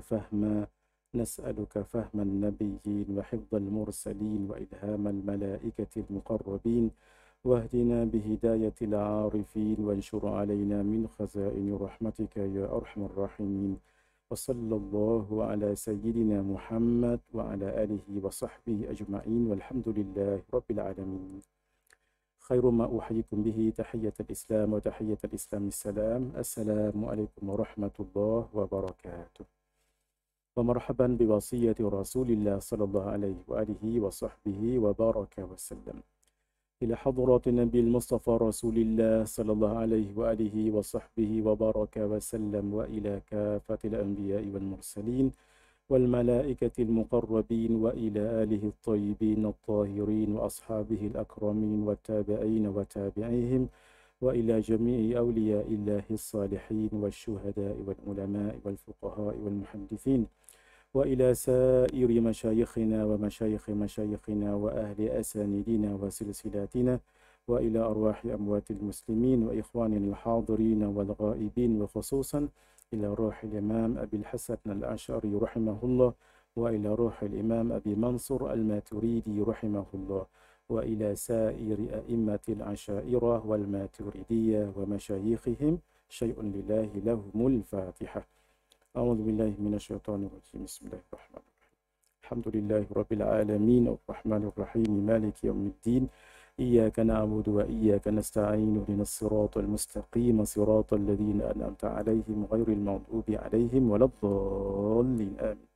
فهما نسألك فهم النبيين وحفظ المرسلين وإلهام الملائكة المقربين واهدنا بهداية العارفين وانشر علينا من خزائن رحمتك يا أرحم الراحمين وصلى الله على سيدنا محمد وعلى آله وصحبه أجمعين والحمد لله رب العالمين خير ما أحييكم به تحية الإسلام وتحية الإسلام السلام السلام عليكم ورحمة الله وبركاته ومرحبا بوصية رسول الله صلى الله عليه وآله وصحبه وبارك وسلم إلى حضرة النبي المصطفى رسول الله صلى الله عليه وآله وصحبه وبارك وسلم وإلى كافة الأنبياء والمرسلين والملائكة المقربين وإلى آله الطيبين الطاهرين وأصحابه الأكرمين والتابعين وتابعيهم وإلى جميع أولياء الله الصالحين والشهداء والعلماء والفقهاء والمحدثين وإلى سائر مشايخنا ومشايخ مشايخنا وأهل أسانيدنا وسلسلاتنا وإلى أرواح أموات المسلمين وإخواننا الحاضرين والغائبين وخصوصا إلى روح الإمام أبي الحسن الأشعري رحمه الله وإلى روح الإمام أبي منصور الماتريدي رحمه الله وإلى سائر أئمة العشائرة والماتريدية ومشايخهم شيء لله لهم الفاتحة أعوذ بالله من الشيطان الرجيم بسم الله الرحمن الرحيم الحمد لله رب العالمين الرحمن الرحيم مالك يوم الدين إياك نعبد وإياك نستعين اهدنا الصراط المستقيم صراط الذين أنعمت عليهم غير المغضوب عليهم ولا الضالين آمين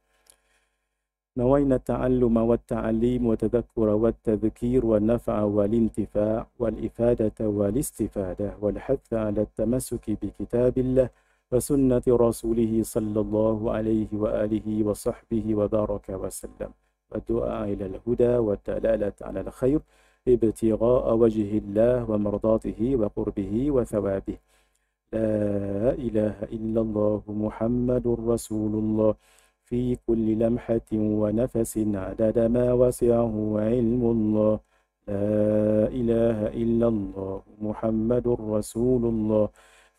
نوينا التعلم والتعليم وتذكر والتذكير والنفع والانتفاع والإفادة والاستفادة والحث على التمسك بكتاب الله وسنة رسوله صلى الله عليه وآله وصحبه وبارك وسلم والدعاء إلى الهدى والدلالة على الخير ابتغاء وجه الله ومرضاته وقربه وثوابه لا إله إلا الله محمد رسول الله في كل لمحة ونفس عدد ما وسعه علم الله لا إله إلا الله محمد رسول الله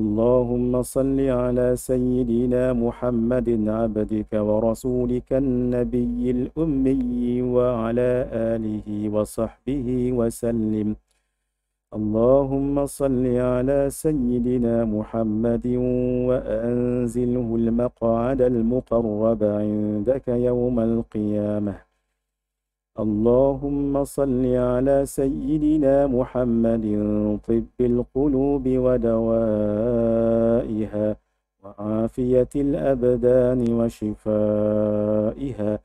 اللهم صل على سيدنا محمد عبدك ورسولك النبي الأمي وعلى آله وصحبه وسلم اللهم صل على سيدنا محمد وأنزله المقعد المقرب عندك يوم القيامة اللهم صل على سيدنا محمد طب القلوب ودوائها وعافية الأبدان وشفائها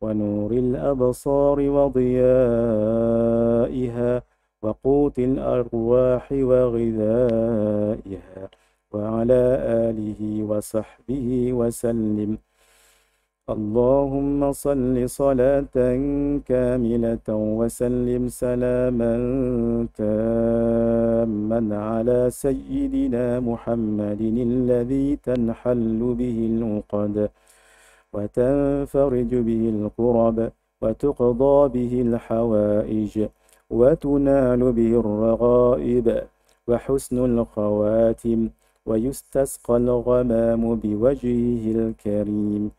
ونور الأبصار وضيائها وقوت الأرواح وغذائها وعلى آله وصحبه وسلم اللهم صل صلاة كاملة وسلم سلاما تاما على سيدنا محمد الذي تنحل به العقد وتنفرج به القرب وتقضى به الحوائج وتنال به الرغائب وحسن الخواتم ويستسقى الغمام بوجهه الكريم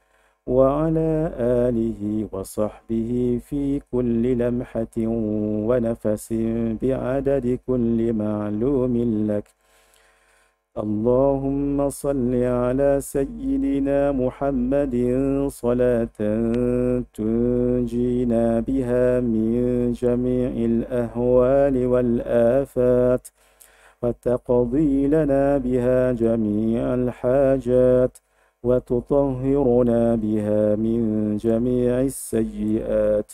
وعلى آله وصحبه في كل لمحة ونفس بعدد كل معلوم لك اللهم صل على سيدنا محمد صلاة تنجينا بها من جميع الأهوال والآفات وتقضي لنا بها جميع الحاجات وتطهرنا بها من جميع السيئات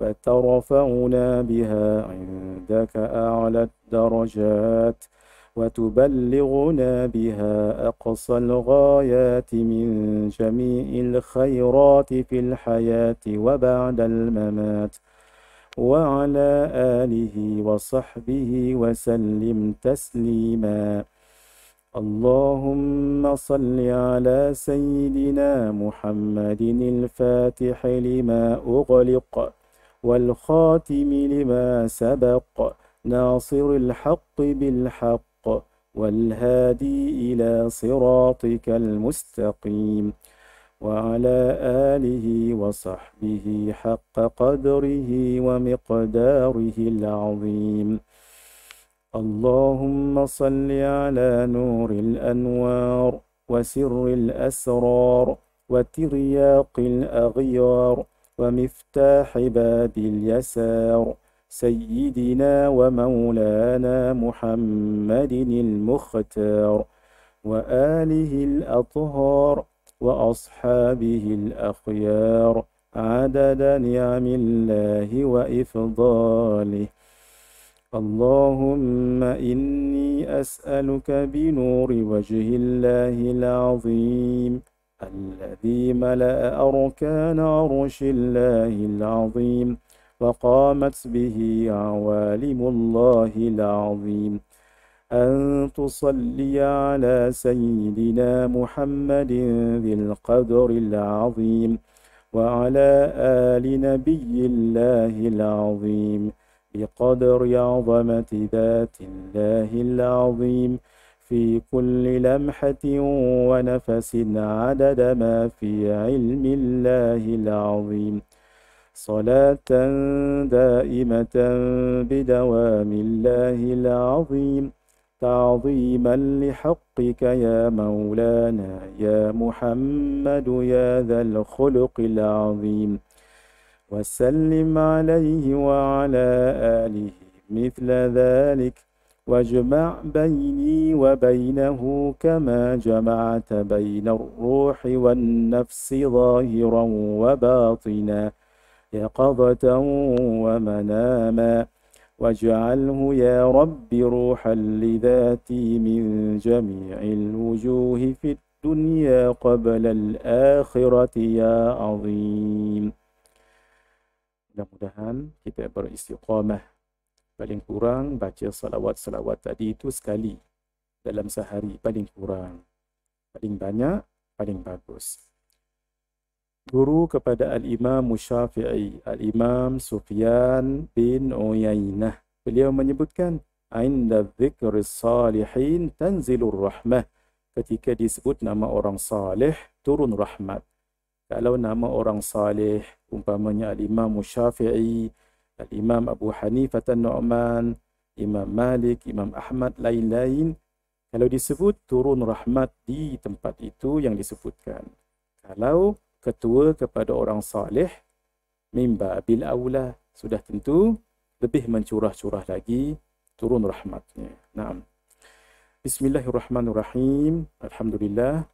وترفعنا بها عندك أعلى الدرجات وتبلغنا بها أقصى الغايات من جميع الخيرات في الحياة وبعد الممات وعلى آله وصحبه وسلم تسليماً اللهم صل على سيدنا محمد الفاتح لما أغلق والخاتم لما سبق ناصر الحق بالحق والهادي إلى صراطك المستقيم وعلى آله وصحبه حق قدره ومقداره العظيم اللهم صل على نور الأنوار وسر الأسرار وترياق الأغيار ومفتاح باب اليسار سيدنا ومولانا محمد المختار وآله الأطهار وأصحابه الأخيار عدد نعم الله وإفضاله اللهم إني أسألك بنور وجه الله العظيم الذي ملأ أركان عرش الله العظيم وقامت به عوالم الله العظيم أن تصلي على سيدنا محمد ذي القدر العظيم وعلى آل نبي الله العظيم بقدر عظمة ذات الله العظيم في كل لمحة ونفس عدد ما في علم الله العظيم صلاة دائمة بدوام الله العظيم تعظيما لحقك يا مولانا يا محمد يا ذا الخلق العظيم وسلم عليه وعلى آله مثل ذلك واجمع بيني وبينه كما جمعت بين الروح والنفس ظاهرا وباطنا يقظة ومناما واجعله يا رب روحا لذاتي من جميع الوجوه في الدنيا قبل الآخرة يا عظيم mudah-mudahan kita beristiqamah paling kurang baca salawat-salawat tadi itu sekali dalam sehari paling kurang paling banyak paling bagus guru kepada al-imam Syafi'i al-imam Sufyan bin Uyainah beliau menyebutkan inda dhikr salihin tanzilur rahmah ketika disebut nama orang saleh turun rahmat kalau nama orang salih umpamanya al-imam syafi'i al-imam abu hanifah nu'man imam malik imam ahmad lain-lain kalau disebut turun rahmat di tempat itu yang disebutkan kalau ketua kepada orang salih mimba bil aula sudah tentu lebih mencurah-curah lagi turun rahmatnya. Naam. Bismillahirrahmanirrahim. Alhamdulillah.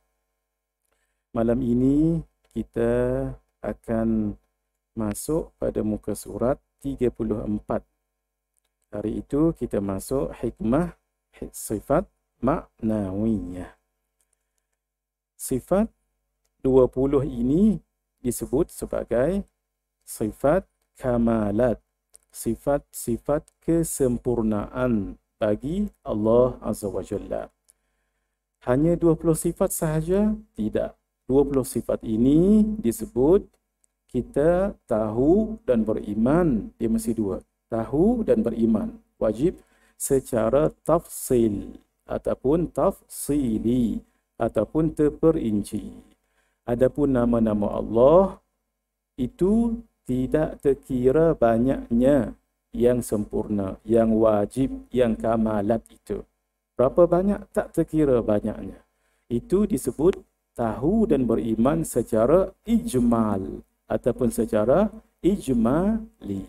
Malam ini kita akan masuk pada muka surat 34. Hari itu kita masuk hikmah sifat maknawiyah. Sifat 20 ini disebut sebagai sifat kamalat. Sifat-sifat kesempurnaan bagi Allah Azza wa Jalla. Hanya 20 sifat sahaja? Tidak. 20 sifat ini disebut kita tahu dan beriman di mesti dua. Tahu dan beriman wajib secara tafsil ataupun tafsili ataupun terperinci. Adapun nama-nama Allah itu tidak terkira banyaknya yang sempurna, yang wajib, yang kamalat itu. Berapa banyak tak terkira banyaknya. Itu disebut tahu dan beriman secara ijmal ataupun secara ijmali.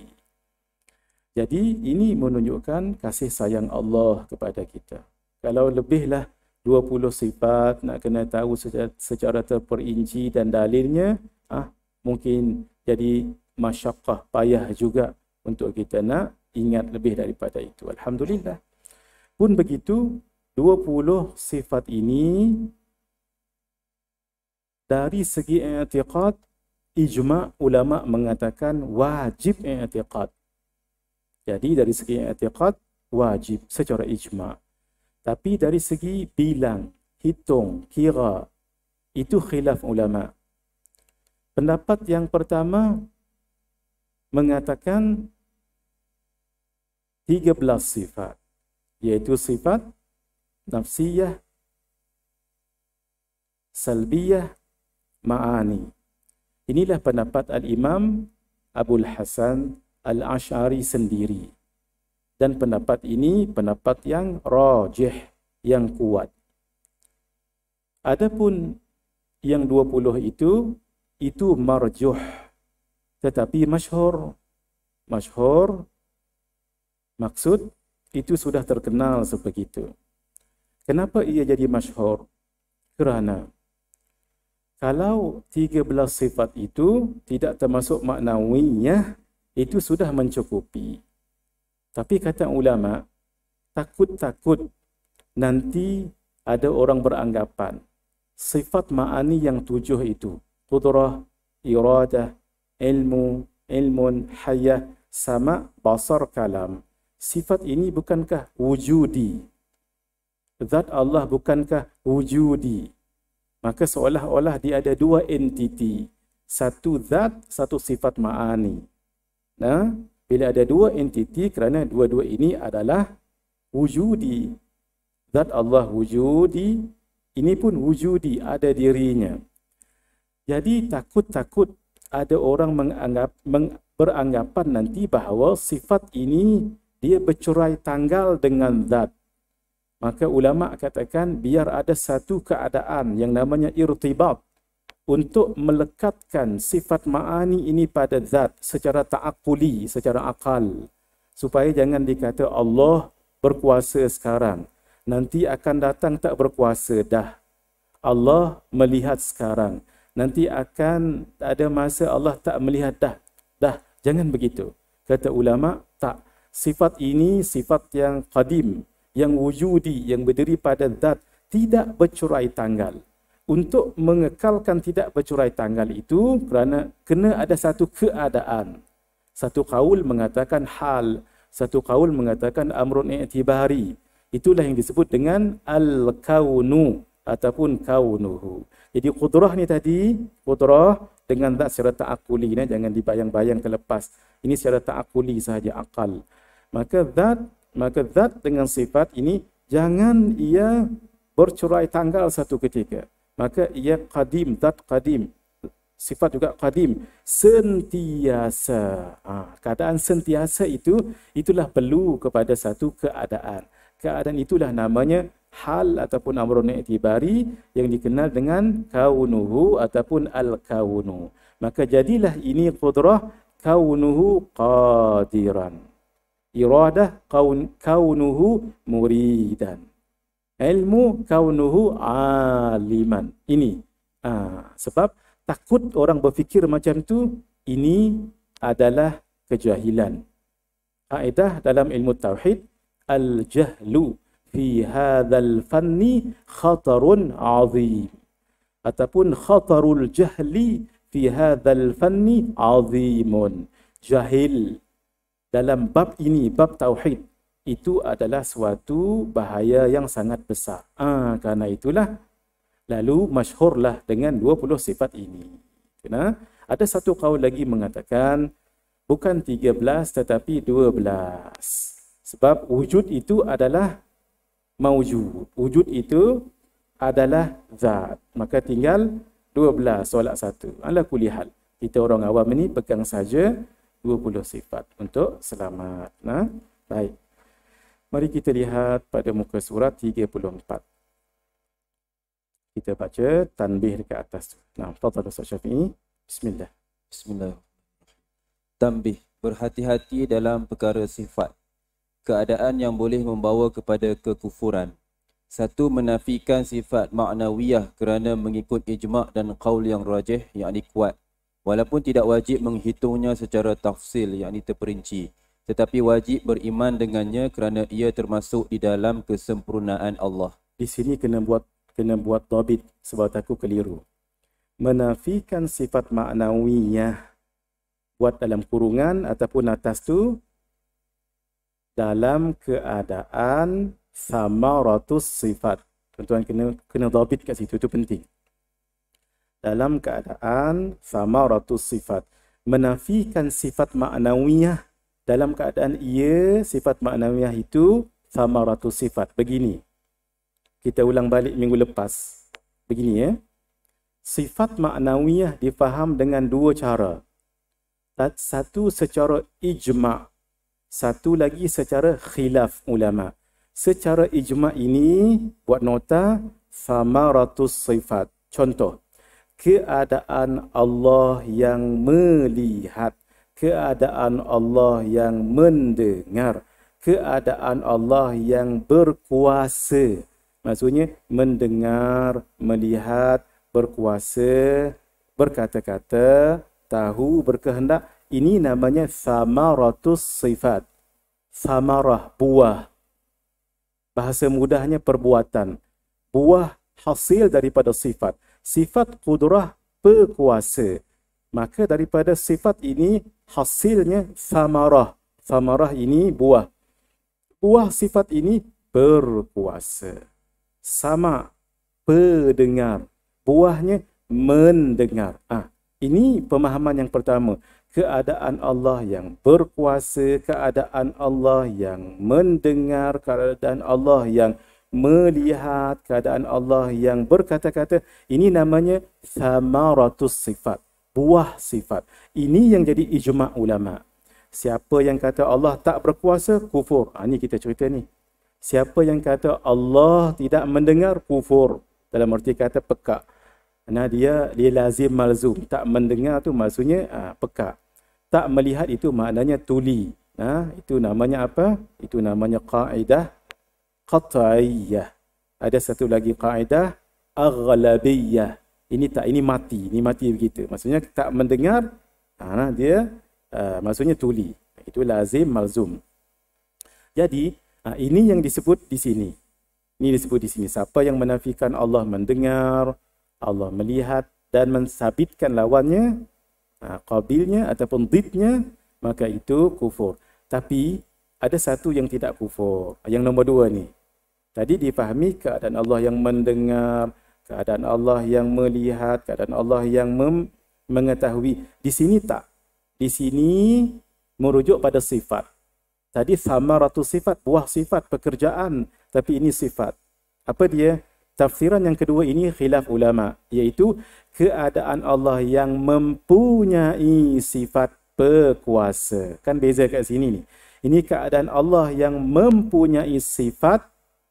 Jadi ini menunjukkan kasih sayang Allah kepada kita. Kalau lebihlah 20 sifat nak kena tahu secara, secara terperinci dan dalilnya, ah mungkin jadi masyakah payah juga untuk kita nak ingat lebih daripada itu. Alhamdulillah. Pun begitu, 20 sifat ini dari segi i'tiqad ijma ulama mengatakan wajib i'tiqad jadi dari segi i'tiqad wajib secara ijma tapi dari segi bilang hitung kira itu khilaf ulama pendapat yang pertama mengatakan 13 sifat yaitu sifat nafsiyah salbiyah ma'ani. Inilah pendapat Al-Imam Abdul Hasan Al-Ash'ari sendiri. Dan pendapat ini pendapat yang rajih, yang kuat. Adapun yang 20 itu, itu marjuh. Tetapi masyhur, masyhur maksud itu sudah terkenal sebegitu. Kenapa ia jadi masyhur? Kerana kalau 13 sifat itu tidak termasuk maknawinya, itu sudah mencukupi. Tapi kata ulama, takut-takut nanti ada orang beranggapan sifat ma'ani yang tujuh itu, kudrah, iradah, ilmu, ilmun, hayah, sama basar kalam. Sifat ini bukankah wujudi? Zat Allah bukankah wujudi? maka seolah-olah dia ada dua entiti satu zat satu sifat maani nah bila ada dua entiti kerana dua-dua ini adalah wujudi zat Allah wujudi ini pun wujudi ada dirinya jadi takut-takut ada orang menganggap meng, beranggapan nanti bahawa sifat ini dia bercerai tanggal dengan zat maka ulama katakan biar ada satu keadaan yang namanya irtibat untuk melekatkan sifat ma'ani ini pada zat secara ta'akuli, secara akal. Supaya jangan dikata Allah berkuasa sekarang. Nanti akan datang tak berkuasa dah. Allah melihat sekarang. Nanti akan ada masa Allah tak melihat dah. Dah. Jangan begitu. Kata ulama, tak. Sifat ini sifat yang qadim yang wujudi, yang berdiri pada zat tidak bercurai tanggal. Untuk mengekalkan tidak bercurai tanggal itu kerana kena ada satu keadaan. Satu kaul mengatakan hal, satu kaul mengatakan amrun i'tibari. Itulah yang disebut dengan al kawnu ataupun kawnuhu Jadi kudrah ni tadi, kudrah dengan tak secara ta'akuli. Jangan dibayang-bayang kelepas. Ini secara ta'akuli sahaja, akal. Maka zat maka zat dengan sifat ini jangan ia bercerai tanggal satu ketika. Maka ia qadim, zat qadim. Sifat juga qadim. Sentiasa. Ha, keadaan sentiasa itu, itulah perlu kepada satu keadaan. Keadaan itulah namanya hal ataupun amrun i'tibari yang dikenal dengan kaunuhu ataupun al-kaunuhu. Maka jadilah ini kudrah kaunuhu qadiran iradah kaun, kaunuhu muridan. Ilmu kaunuhu aliman. Ini. Ha, sebab takut orang berfikir macam tu, ini adalah kejahilan. Kaedah dalam ilmu tauhid al-jahlu fi hadzal fanni khatarun azim ataupun khatarul jahli fi hadzal fanni azimun jahil dalam bab ini, bab tauhid itu adalah suatu bahaya yang sangat besar. Ah, ha, karena itulah lalu masyhurlah dengan 20 sifat ini. Kena ada satu kau lagi mengatakan bukan 13 tetapi 12. Sebab wujud itu adalah maujud. Wujud itu adalah zat. Maka tinggal 12 solat satu. Ala kulihal. Kita orang awam ini pegang saja 20 sifat untuk selamat. Nah, ha? baik. Mari kita lihat pada muka surat 34. Kita baca tanbih dekat atas. Nah, Fadhal Ustaz ini. Bismillah. Bismillah. Tanbih. Berhati-hati dalam perkara sifat. Keadaan yang boleh membawa kepada kekufuran. Satu, menafikan sifat maknawiyah kerana mengikut ijma' dan qawl yang rajih, yang dikuat walaupun tidak wajib menghitungnya secara tafsil yakni terperinci tetapi wajib beriman dengannya kerana ia termasuk di dalam kesempurnaan Allah di sini kena buat kena buat tabit sebab aku keliru menafikan sifat maknawinya buat dalam kurungan ataupun atas tu dalam keadaan sama ratus sifat. Tuan-tuan kena kena tabit kat situ, itu penting dalam keadaan sama samaratus sifat menafikan sifat maknawiyah dalam keadaan ia sifat maknawiyah itu sama samaratus sifat begini kita ulang balik minggu lepas begini ya sifat maknawiyah difaham dengan dua cara satu secara ijma satu lagi secara khilaf ulama secara ijma ini buat nota sama samaratus sifat contoh keadaan Allah yang melihat, keadaan Allah yang mendengar, keadaan Allah yang berkuasa. Maksudnya mendengar, melihat, berkuasa, berkata-kata, tahu, berkehendak. Ini namanya samaratus sifat. Samarah, buah. Bahasa mudahnya perbuatan. Buah hasil daripada sifat sifat kudrah berkuasa. Maka daripada sifat ini hasilnya samarah. Samarah ini buah. Buah sifat ini berkuasa. Sama pendengar. Buahnya mendengar. Ah, ini pemahaman yang pertama. Keadaan Allah yang berkuasa, keadaan Allah yang mendengar, keadaan Allah yang melihat keadaan Allah yang berkata-kata ini namanya thamaratus sifat buah sifat ini yang jadi ijma ulama siapa yang kata Allah tak berkuasa kufur ha, ini kita cerita ni siapa yang kata Allah tidak mendengar kufur dalam erti kata pekak nah dia dia lazim malzum tak mendengar tu maksudnya ha, pekak tak melihat itu maknanya tuli ha, itu namanya apa itu namanya kaidah qat'iyyah. Ada satu lagi kaedah aghlabiyyah. Ini tak ini mati, ini mati begitu. Maksudnya tak mendengar ha, dia uh, maksudnya tuli. Itu lazim malzum. Jadi uh, ini yang disebut di sini. Ini disebut di sini. Siapa yang menafikan Allah mendengar, Allah melihat dan mensabitkan lawannya, uh, qabilnya ataupun didnya, maka itu kufur. Tapi ada satu yang tidak kufur. Yang nombor dua ni. Tadi difahami keadaan Allah yang mendengar, keadaan Allah yang melihat, keadaan Allah yang mengetahui. Di sini tak. Di sini merujuk pada sifat. Tadi sama ratu sifat, buah sifat, pekerjaan. Tapi ini sifat. Apa dia? Tafsiran yang kedua ini khilaf ulama. Iaitu keadaan Allah yang mempunyai sifat berkuasa. Kan beza kat sini ni. Ini keadaan Allah yang mempunyai sifat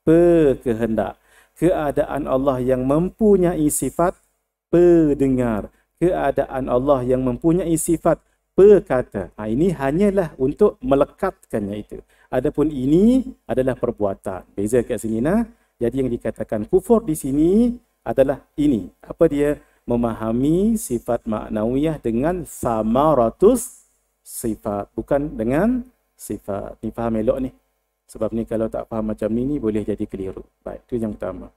berkehendak. Keadaan Allah yang mempunyai sifat pendengar. Keadaan Allah yang mempunyai sifat berkata. Ha, ini hanyalah untuk melekatkannya itu. Adapun ini adalah perbuatan. Beza kat sini nah. Jadi yang dikatakan kufur di sini adalah ini. Apa dia? Memahami sifat maknawiyah dengan sama ratus sifat. Bukan dengan sifat. Ni faham elok ni. Sebab ni kalau tak faham macam ni, ni boleh jadi keliru. Baik, tu yang pertama.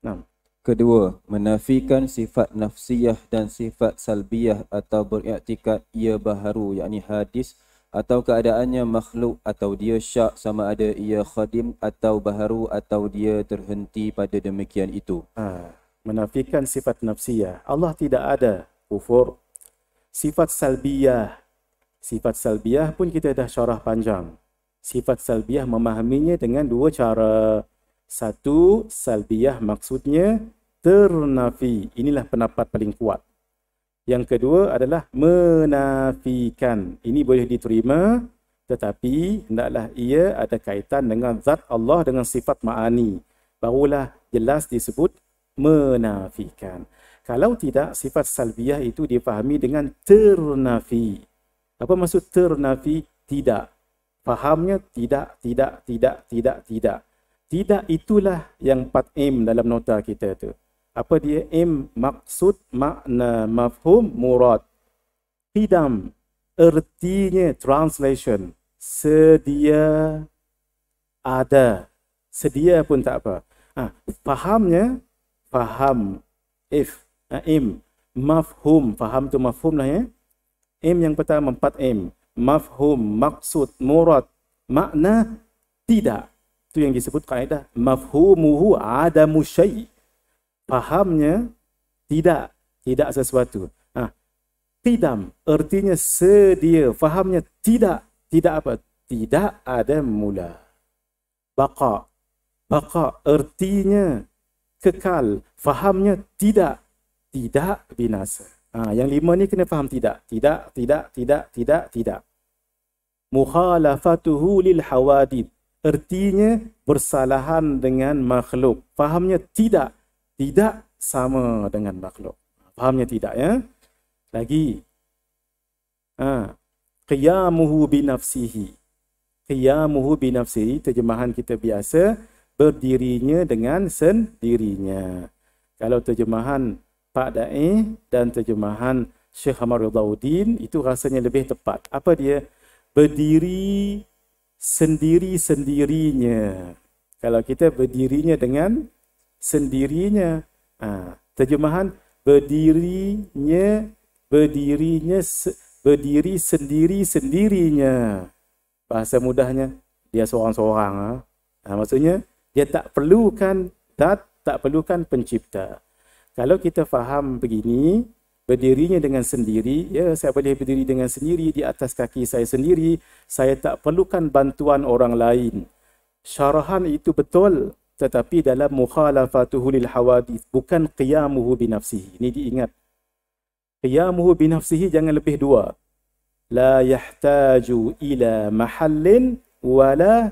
Enam. Kedua, menafikan sifat nafsiyah dan sifat salbiyah atau beriktikat ia baharu, yakni hadis, atau keadaannya makhluk atau dia syak sama ada ia khadim atau baharu atau dia terhenti pada demikian itu. Ha, menafikan sifat nafsiyah. Allah tidak ada kufur. Sifat salbiyah. Sifat salbiyah pun kita dah syarah panjang sifat salbiah memahaminya dengan dua cara. Satu, salbiah maksudnya ternafi. Inilah pendapat paling kuat. Yang kedua adalah menafikan. Ini boleh diterima tetapi hendaklah ia ada kaitan dengan zat Allah dengan sifat ma'ani. Barulah jelas disebut menafikan. Kalau tidak, sifat salbiah itu difahami dengan ternafi. Apa maksud ternafi? Tidak fahamnya tidak, tidak, tidak, tidak, tidak. Tidak itulah yang part aim dalam nota kita tu. Apa dia aim? Maksud, makna, mafhum, murad. Hidam, ertinya translation. Sedia ada. Sedia pun tak apa. Ha, fahamnya, faham. If, ha, aim. Mafhum, faham tu mafhum lah ya. Aim yang pertama, empat aim mafhum, maksud, murad, makna, tidak. Itu yang disebut kaidah mafhumuhu ada musyai. Fahamnya tidak, tidak sesuatu. Ha. Tidam, artinya sedia. Fahamnya tidak, tidak apa? Tidak ada mula. Baqa, baqa artinya kekal. Fahamnya tidak, tidak binasa. Ha. yang lima ni kena faham tidak. Tidak, tidak, tidak, tidak, tidak mukhalafatuhu lil hawadid Artinya bersalahan dengan makhluk fahamnya tidak tidak sama dengan makhluk fahamnya tidak ya lagi ha qiyamuhu bi nafsihi qiyamuhu bi terjemahan kita biasa berdirinya dengan sendirinya kalau terjemahan Pak Da'i dan terjemahan Syekh Hamar Daudin itu rasanya lebih tepat. Apa dia? berdiri sendiri-sendirinya. Kalau kita berdirinya dengan sendirinya. Ha, terjemahan berdirinya, berdirinya, berdiri sendiri-sendirinya. Bahasa mudahnya, dia seorang-seorang. Ha. Ha, maksudnya, dia tak perlukan, tak, tak perlukan pencipta. Kalau kita faham begini, berdirinya dengan sendiri ya saya boleh berdiri dengan sendiri di atas kaki saya sendiri saya tak perlukan bantuan orang lain syarahan itu betul tetapi dalam mukhalafatuhu lil hawadith bukan qiyamuhu bi nafsihi ini diingat qiyamuhu bi nafsihi jangan lebih dua la yahtaju ila mahallin wala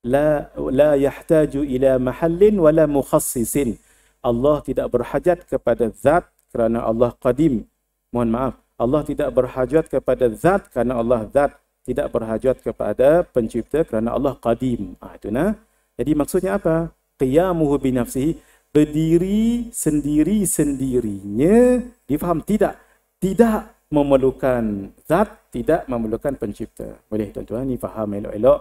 la la yahtaju ila mahallin wala mukhassisin Allah tidak berhajat kepada zat kerana Allah qadim. Mohon maaf. Allah tidak berhajat kepada zat kerana Allah zat. Tidak berhajat kepada pencipta kerana Allah qadim. Ah, itu nah. Jadi maksudnya apa? Qiyamuhu binafsihi. Berdiri sendiri-sendirinya. Difaham? Tidak. Tidak memerlukan zat. Tidak memerlukan pencipta. Boleh tuan-tuan? Ini faham elok-elok.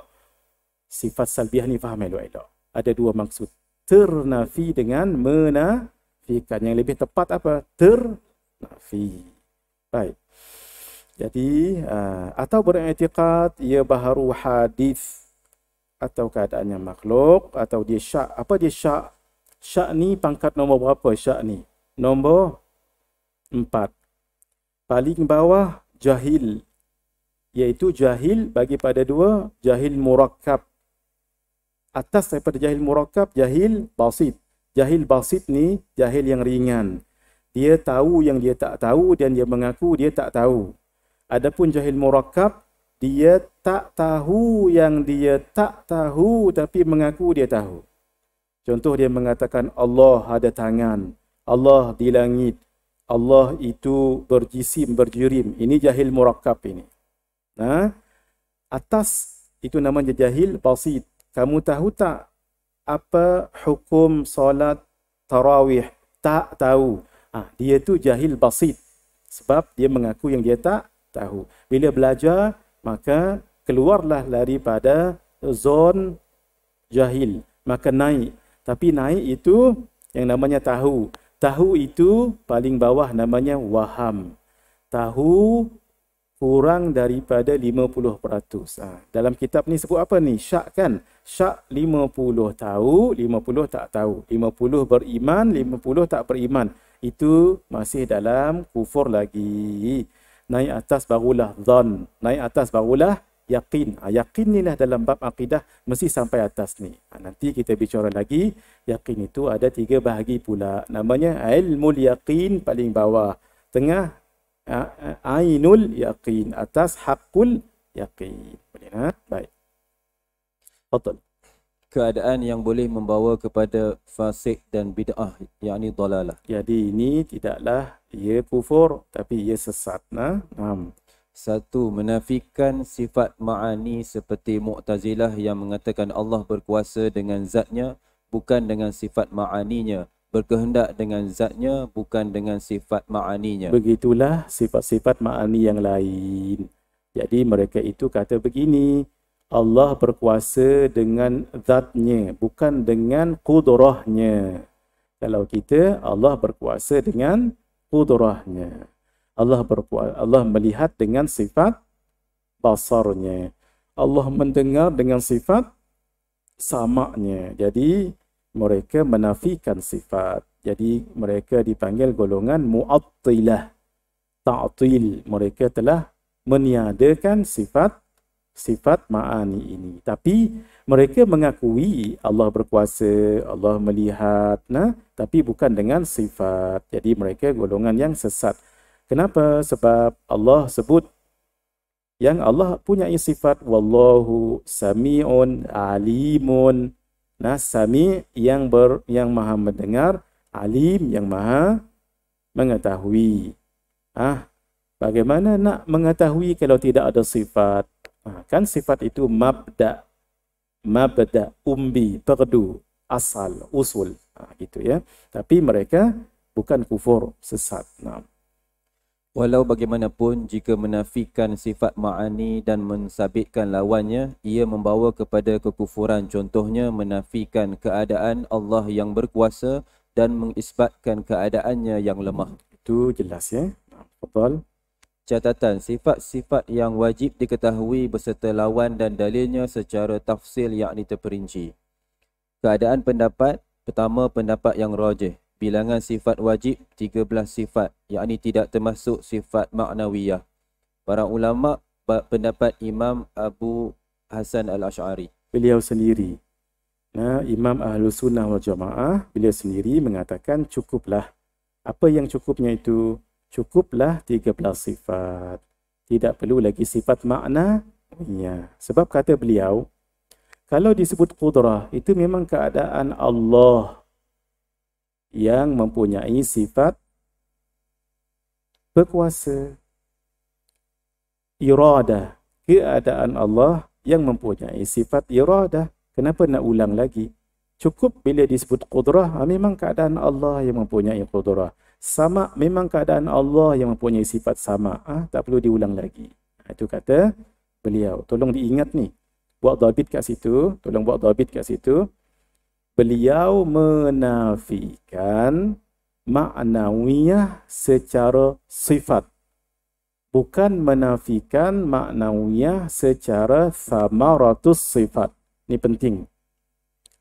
Sifat salbiah ni faham elok-elok. Ada dua maksud ternafi dengan menafikan. Yang lebih tepat apa? Ternafi. Baik. Jadi, ah, atau beretikat ia baharu hadis atau keadaannya makhluk atau dia syak. Apa dia syak? Syak ni pangkat nombor berapa syak ni? Nombor empat. Paling bawah jahil. Iaitu jahil bagi pada dua. Jahil murakab atas daripada jahil murakab, jahil basit. Jahil basit ni jahil yang ringan. Dia tahu yang dia tak tahu dan dia mengaku dia tak tahu. Adapun jahil murakab, dia tak tahu yang dia tak tahu tapi mengaku dia tahu. Contoh dia mengatakan Allah ada tangan, Allah di langit, Allah itu berjisim, berjirim. Ini jahil murakab ini. Nah, ha? atas itu namanya jahil basit kamu tahu tak apa hukum solat tarawih? Tak tahu. Ha, dia tu jahil basit. Sebab dia mengaku yang dia tak tahu. Bila belajar, maka keluarlah daripada zon jahil. Maka naik. Tapi naik itu yang namanya tahu. Tahu itu paling bawah namanya waham. Tahu kurang daripada 50%. Ha, dalam kitab ni sebut apa ni? Syak kan? Syak 50 tahu, 50 tak tahu. 50 beriman, 50 tak beriman. Itu masih dalam kufur lagi. Naik atas barulah zon. Naik atas barulah yakin. Ha, yakin ni lah dalam bab akidah mesti sampai atas ni. Ha, nanti kita bicara lagi. Yakin itu ada tiga bahagi pula. Namanya ilmul yakin paling bawah. Tengah ainul yaqin atas hakul yaqin boleh nah ha? baik betul keadaan yang boleh membawa kepada fasik dan bid'ah yakni dolalah. jadi ini tidaklah ia kufur tapi ia sesat nah ha? hmm. satu menafikan sifat ma'ani seperti mu'tazilah yang mengatakan Allah berkuasa dengan zatnya bukan dengan sifat ma'aninya berkehendak dengan zatnya bukan dengan sifat ma'aninya. Begitulah sifat-sifat ma'ani yang lain. Jadi mereka itu kata begini, Allah berkuasa dengan zatnya bukan dengan kudrahnya. Kalau kita Allah berkuasa dengan kudrahnya. Allah berkuasa, Allah melihat dengan sifat basarnya. Allah mendengar dengan sifat samaknya. Jadi mereka menafikan sifat. Jadi mereka dipanggil golongan mu'attilah. Ta'til. Mereka telah meniadakan sifat sifat ma'ani ini. Tapi mereka mengakui Allah berkuasa, Allah melihat, nah, tapi bukan dengan sifat. Jadi mereka golongan yang sesat. Kenapa? Sebab Allah sebut yang Allah punya sifat wallahu samiun alimun Nah, Sami yang ber, yang maha mendengar, Alim yang maha mengetahui. Ah, bagaimana nak mengetahui kalau tidak ada sifat? Ah, kan sifat itu mabda, mabda umbi perdu asal usul. Ah, gitu ya. Tapi mereka bukan kufur sesat. Nah. Walau bagaimanapun, jika menafikan sifat ma'ani dan mensabitkan lawannya, ia membawa kepada kekufuran contohnya menafikan keadaan Allah yang berkuasa dan mengisbatkan keadaannya yang lemah. Itu jelas ya. Betul. Catatan, sifat-sifat yang wajib diketahui beserta lawan dan dalilnya secara tafsir yakni terperinci. Keadaan pendapat, pertama pendapat yang rojih bilangan sifat wajib 13 sifat yakni tidak termasuk sifat maknawiyah para ulama pendapat Imam Abu Hasan Al-Ash'ari beliau sendiri nah, ya, Imam Ahlu Sunnah Wal Jamaah beliau sendiri mengatakan cukuplah apa yang cukupnya itu cukuplah 13 sifat tidak perlu lagi sifat makna ya. sebab kata beliau kalau disebut kudrah itu memang keadaan Allah yang mempunyai sifat berkuasa iradah keadaan Allah yang mempunyai sifat iradah kenapa nak ulang lagi cukup bila disebut qudrah ah, memang keadaan Allah yang mempunyai qudrah sama memang keadaan Allah yang mempunyai sifat sama ha? tak perlu diulang lagi ah, itu kata beliau tolong diingat ni buat dhabit kat situ tolong buat dhabit kat situ beliau menafikan maknawiyah secara sifat bukan menafikan maknawiyah secara samaratus sifat ini penting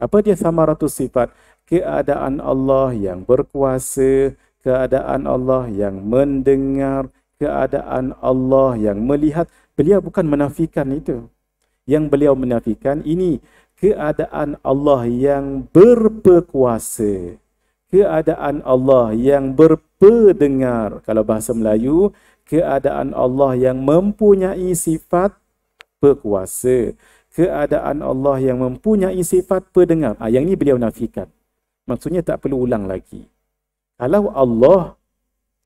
apa dia samaratus sifat keadaan Allah yang berkuasa keadaan Allah yang mendengar keadaan Allah yang melihat beliau bukan menafikan itu yang beliau menafikan ini keadaan Allah yang berpekuasa keadaan Allah yang berpendengar kalau bahasa Melayu keadaan Allah yang mempunyai sifat berkuasa keadaan Allah yang mempunyai sifat pendengar ah yang ini beliau nafikan maksudnya tak perlu ulang lagi kalau Allah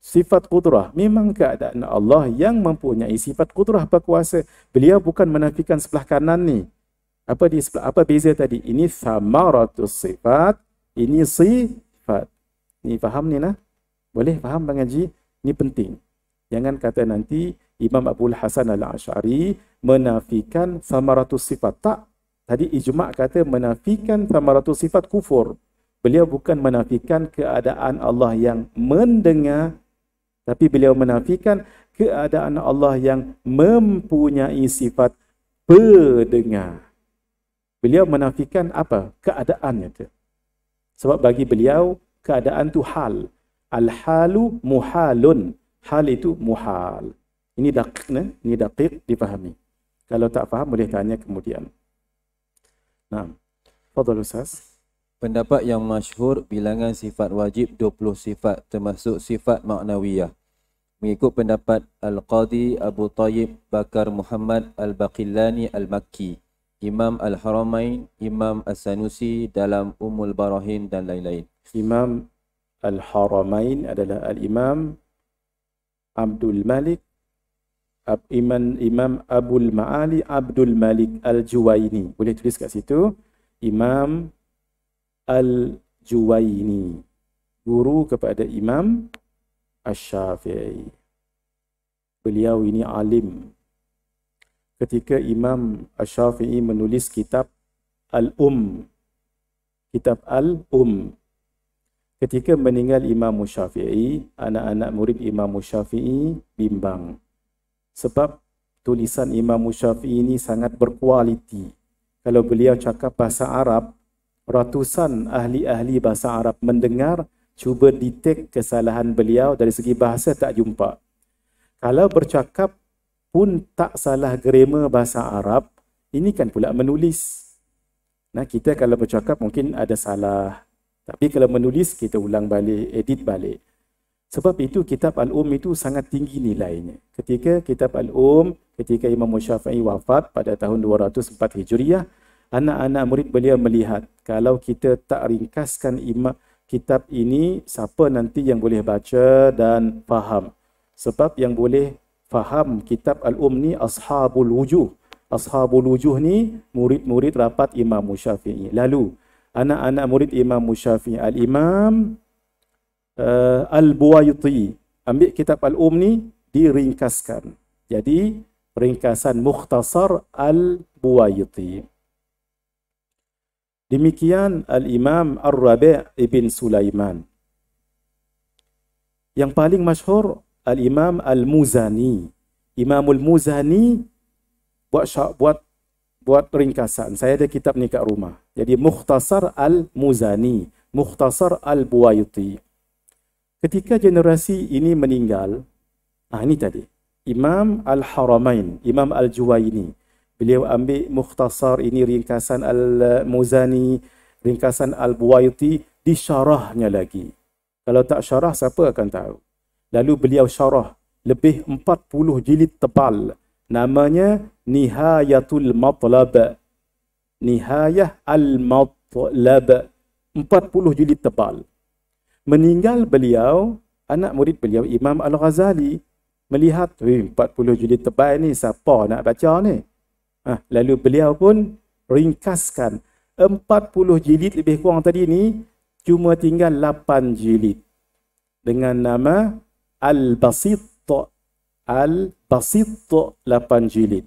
sifat Qudrah memang keadaan Allah yang mempunyai sifat Qudrah berkuasa beliau bukan menafikan sebelah kanan ni apa di apa beza tadi ini samaratus sifat ini sifat ni faham ni lah boleh faham bang Haji ni penting jangan kata nanti Imam Abdul Hasan Al-Ash'ari menafikan samaratus sifat tak tadi ijma' kata menafikan samaratus sifat kufur beliau bukan menafikan keadaan Allah yang mendengar tapi beliau menafikan keadaan Allah yang mempunyai sifat pendengar Beliau menafikan apa? Keadaannya tu. Sebab bagi beliau, keadaan tu hal. Al-halu muhalun. Hal itu muhal. Ini dakik, ne? ini dakik dipahami. Kalau tak faham, boleh tanya kemudian. Nah, Fadol Ustaz. Pendapat yang masyhur bilangan sifat wajib 20 sifat termasuk sifat maknawiyah. Mengikut pendapat Al-Qadi Abu Tayyib Bakar Muhammad Al-Baqillani Al-Makki. Imam Al-Haramain, Imam As-Sanusi dalam umul Barahin dan lain-lain. Imam Al-Haramain adalah Al-Imam Abdul Malik Ab Iman, Imam Abdul Maali Abdul Malik Al-Juwaini. Boleh tulis kat situ. Imam Al-Juwaini. Guru kepada Imam Ash-Shafi'i. Beliau ini alim ketika Imam Ash-Shafi'i menulis kitab al um kitab al um ketika meninggal Imam Syafi'i anak-anak murid Imam Syafi'i bimbang sebab tulisan Imam Syafi'i ini sangat berkualiti kalau beliau cakap bahasa Arab ratusan ahli-ahli bahasa Arab mendengar cuba detect kesalahan beliau dari segi bahasa tak jumpa kalau bercakap pun tak salah grammar bahasa Arab, ini kan pula menulis. Nah, kita kalau bercakap mungkin ada salah. Tapi kalau menulis, kita ulang balik, edit balik. Sebab itu kitab Al-Um itu sangat tinggi nilainya. Ketika kitab Al-Um, ketika Imam Musyafi'i wafat pada tahun 204 Hijriah, anak-anak murid beliau melihat kalau kita tak ringkaskan imam kitab ini, siapa nanti yang boleh baca dan faham? Sebab yang boleh faham kitab al-um ni ashabul wujuh ashabul wujuh ni murid-murid rapat imam syafi'i lalu anak-anak murid imam syafi'i al-imam uh, al-buwayuti ambil kitab al-um ni diringkaskan jadi ringkasan mukhtasar al-buwayuti demikian al-imam ar-rabi' ibn sulaiman yang paling masyhur Al-Imam Al-Muzani. Imam Al-Muzani buat syak, buat buat ringkasan. Saya ada kitab ni kat rumah. Jadi Mukhtasar Al-Muzani, Mukhtasar al Buayuti. Ketika generasi ini meninggal, ah ini tadi. Imam Al-Haramain, Imam Al-Juwaini. Beliau ambil Mukhtasar ini ringkasan Al-Muzani, ringkasan Al-Buwayti disyarahnya lagi. Kalau tak syarah siapa akan tahu? lalu beliau syarah lebih 40 jilid tebal namanya Nihayatul Matlab Nihayah Al-Matlab 40 jilid tebal meninggal beliau anak murid beliau Imam Al-Ghazali melihat 40 jilid tebal ni siapa nak baca ni ha, lalu beliau pun ringkaskan 40 jilid lebih kurang tadi ni cuma tinggal 8 jilid dengan nama Al-Basit. Al-Basit lapan jilid.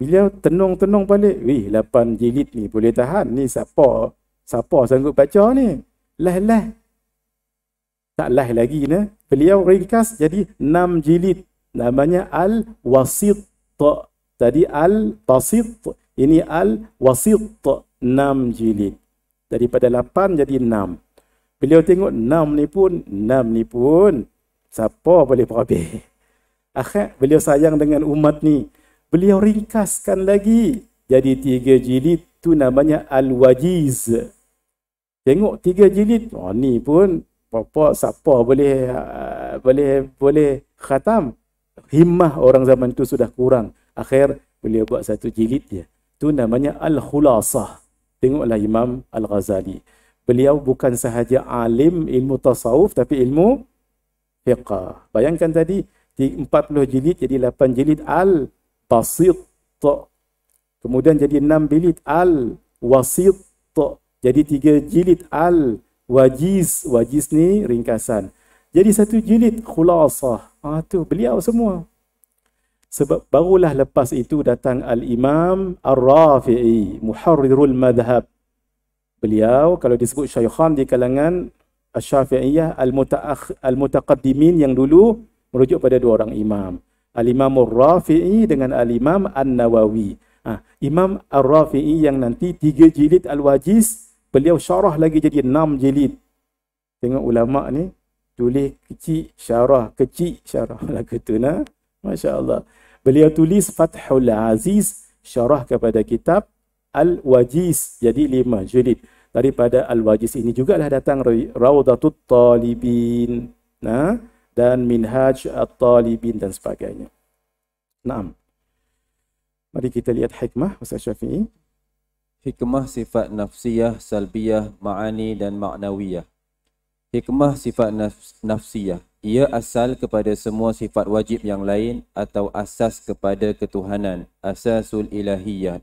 Bila tenung-tenung balik, Wih lapan jilid ni boleh tahan. Ni siapa? Siapa sanggup baca ni? Lah-lah. Tak lah lagi ni. Beliau ringkas jadi enam jilid. Namanya Al-Wasit. Tadi Al-Basit. Ini Al-Wasit enam jilid. Daripada lapan jadi enam. Beliau tengok enam ni pun, enam ni pun Siapa boleh berhabis? Akhir, beliau sayang dengan umat ni. Beliau ringkaskan lagi. Jadi tiga jilid tu namanya Al-Wajiz. Tengok tiga jilid. Oh, ni pun apa siapa boleh ah, boleh boleh khatam. Himmah orang zaman tu sudah kurang. Akhir beliau buat satu jilid dia. Tu namanya Al-Khulasah. Tengoklah Imam Al-Ghazali. Beliau bukan sahaja alim ilmu tasawuf tapi ilmu fiqah. Bayangkan tadi, di 40 jilid jadi 8 jilid al-basit. Kemudian jadi 6 jilid al-wasit. Jadi 3 jilid al-wajiz. Wajiz ni ringkasan. Jadi satu jilid khulasah. Ah tu beliau semua. Sebab barulah lepas itu datang al-Imam Ar-Rafi'i, muharrirul madhab. Beliau kalau disebut syaikhan di kalangan Asy-Syafi'iyah al-mutaqaddimin yang dulu merujuk pada dua orang imam. Al-Imam Ar-Rafi'i dengan Al-Imam An-Nawawi. Ha, imam Ar-Rafi'i yang nanti tiga jilid Al-Wajiz, beliau syarah lagi jadi enam jilid. Tengok ulama' ni, tulis kecil syarah, kecil syarah lah gitu nah. Masya Allah. Beliau tulis Fathul Aziz syarah kepada kitab Al-Wajiz. Jadi lima jilid daripada al-wajiz ini juga lah datang raudatut talibin nah dan minhaj at-talibin dan sebagainya. Naam. Mari kita lihat hikmah Ustaz Syafi'i. Hikmah sifat nafsiyah, salbiyah, ma'ani dan ma'nawiyah. Hikmah sifat nafs nafsiyah. Ia asal kepada semua sifat wajib yang lain atau asas kepada ketuhanan. Asasul ilahiyah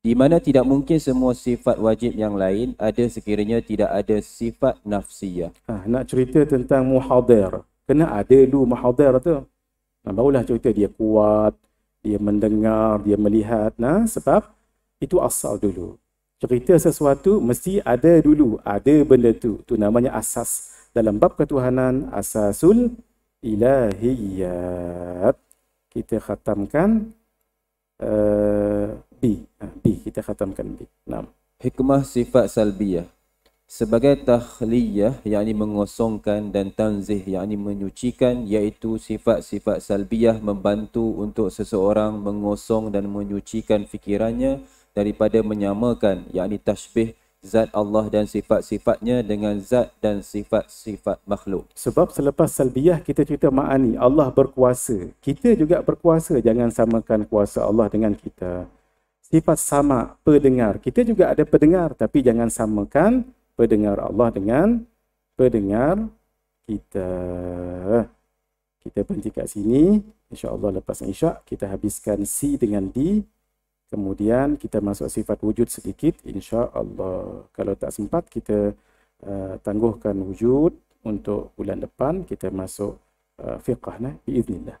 di mana tidak mungkin semua sifat wajib yang lain ada sekiranya tidak ada sifat nafsiyah. Ah, nak cerita tentang muhadir. Kena ada dulu muhadir tu. Nah, barulah cerita dia kuat, dia mendengar, dia melihat. Nah, sebab itu asal dulu. Cerita sesuatu mesti ada dulu. Ada benda tu. Itu namanya asas. Dalam bab ketuhanan, asasul ilahiyat. Kita khatamkan. Uh, B. Ah, B kita khatamkan B. Enam. Hikmah sifat salbiyah sebagai takhliyah ini mengosongkan dan tanzih ini menyucikan iaitu sifat-sifat salbiyah membantu untuk seseorang mengosong dan menyucikan fikirannya daripada menyamakan yakni tashbih zat Allah dan sifat-sifatnya dengan zat dan sifat-sifat makhluk sebab selepas salbiyah kita cerita makani Allah berkuasa kita juga berkuasa jangan samakan kuasa Allah dengan kita sifat sama pendengar. Kita juga ada pendengar tapi jangan samakan pendengar Allah dengan pendengar kita. Kita berhenti kat sini. InsyaAllah lepas insya' kita habiskan C dengan D. Kemudian kita masuk sifat wujud sedikit. InsyaAllah. Kalau tak sempat kita uh, tangguhkan wujud untuk bulan depan. Kita masuk uh, fiqah. Nah? Biiznillah.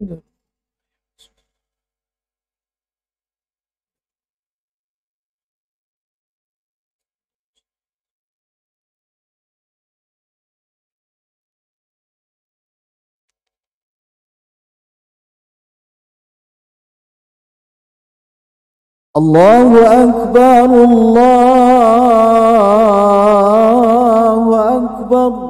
Dur. Allahu Ekber, Allahu Ekber.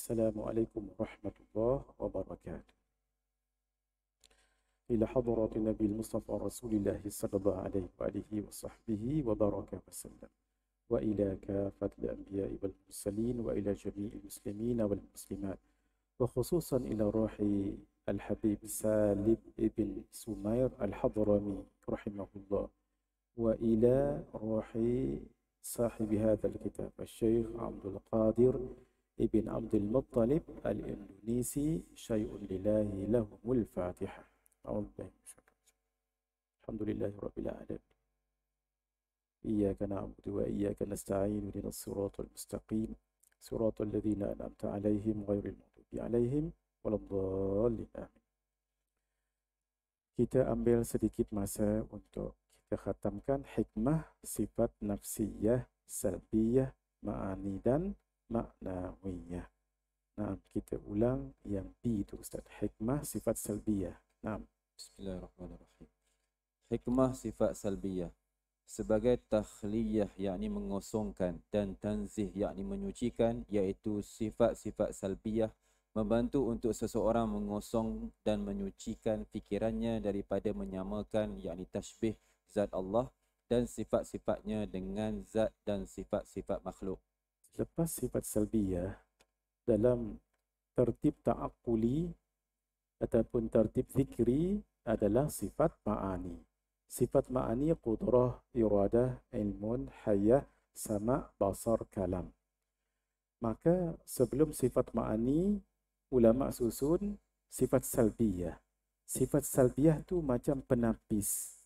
السلام عليكم ورحمة الله وبركاته إلى حضرة النبي المصطفى رسول الله صلى الله عليه وآله وصحبه وبارك وسلم وإلى كافة الأنبياء والمرسلين وإلى جميع المسلمين والمسلمات وخصوصا إلى روح الحبيب سالم ابن سمير الحضرمي رحمه الله وإلى روح صاحب هذا الكتاب الشيخ عبد القادر ابن عبد المطلب الإندونيسي شيء لله لهم الفاتحة أعوذ بالله من الشيطان الحمد لله رب العالمين إياك نعبد وإياك نستعين من الصراط المستقيم صراط الذين أنعمت عليهم غير المغضوب عليهم ولا الضالين آمين Kita ambil sedikit masa untuk kita khatamkan hikmah sifat nafsiyah, salbiyah, ma'ani dan maknawiyah. Nah, kita ulang yang B itu Ustaz. Hikmah sifat salbiyah. Nah. Bismillahirrahmanirrahim. Hikmah sifat salbiyah. Sebagai takhliyah, yakni mengosongkan dan tanzih, yakni menyucikan, iaitu sifat-sifat salbiyah membantu untuk seseorang mengosong dan menyucikan fikirannya daripada menyamakan, yakni tashbih, zat Allah dan sifat-sifatnya dengan zat dan sifat-sifat makhluk lepas sifat salbiyah dalam tertib ta'akuli ataupun tertib zikri adalah sifat ma'ani. Sifat ma'ani kudrah, iradah, ilmun, hayah, sama, basar, kalam. Maka sebelum sifat ma'ani, ulama susun sifat salbiyah. Sifat salbiyah tu macam penapis.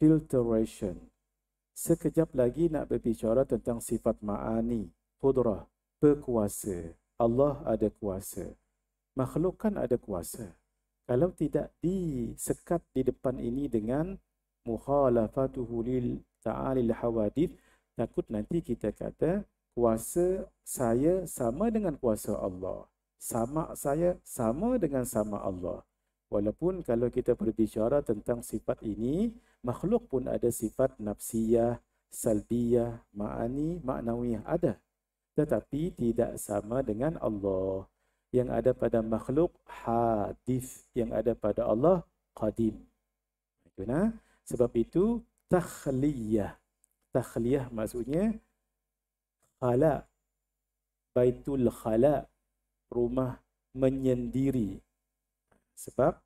Filtration. Sekejap lagi nak berbicara tentang sifat ma'ani kudrah, berkuasa. Allah ada kuasa. makhluk kan ada kuasa. Kalau tidak disekat di depan ini dengan mukhalafatuhu lil ta'alil hawadith, takut nanti kita kata kuasa saya sama dengan kuasa Allah. Sama saya sama dengan sama Allah. Walaupun kalau kita berbicara tentang sifat ini, makhluk pun ada sifat nafsiyah, salbiyah, ma'ani, maknawiyah ada tetapi tidak sama dengan Allah yang ada pada makhluk hadis yang ada pada Allah qadim Kena sebab itu takhliyah takhliyah maksudnya khala baitul khala rumah menyendiri sebab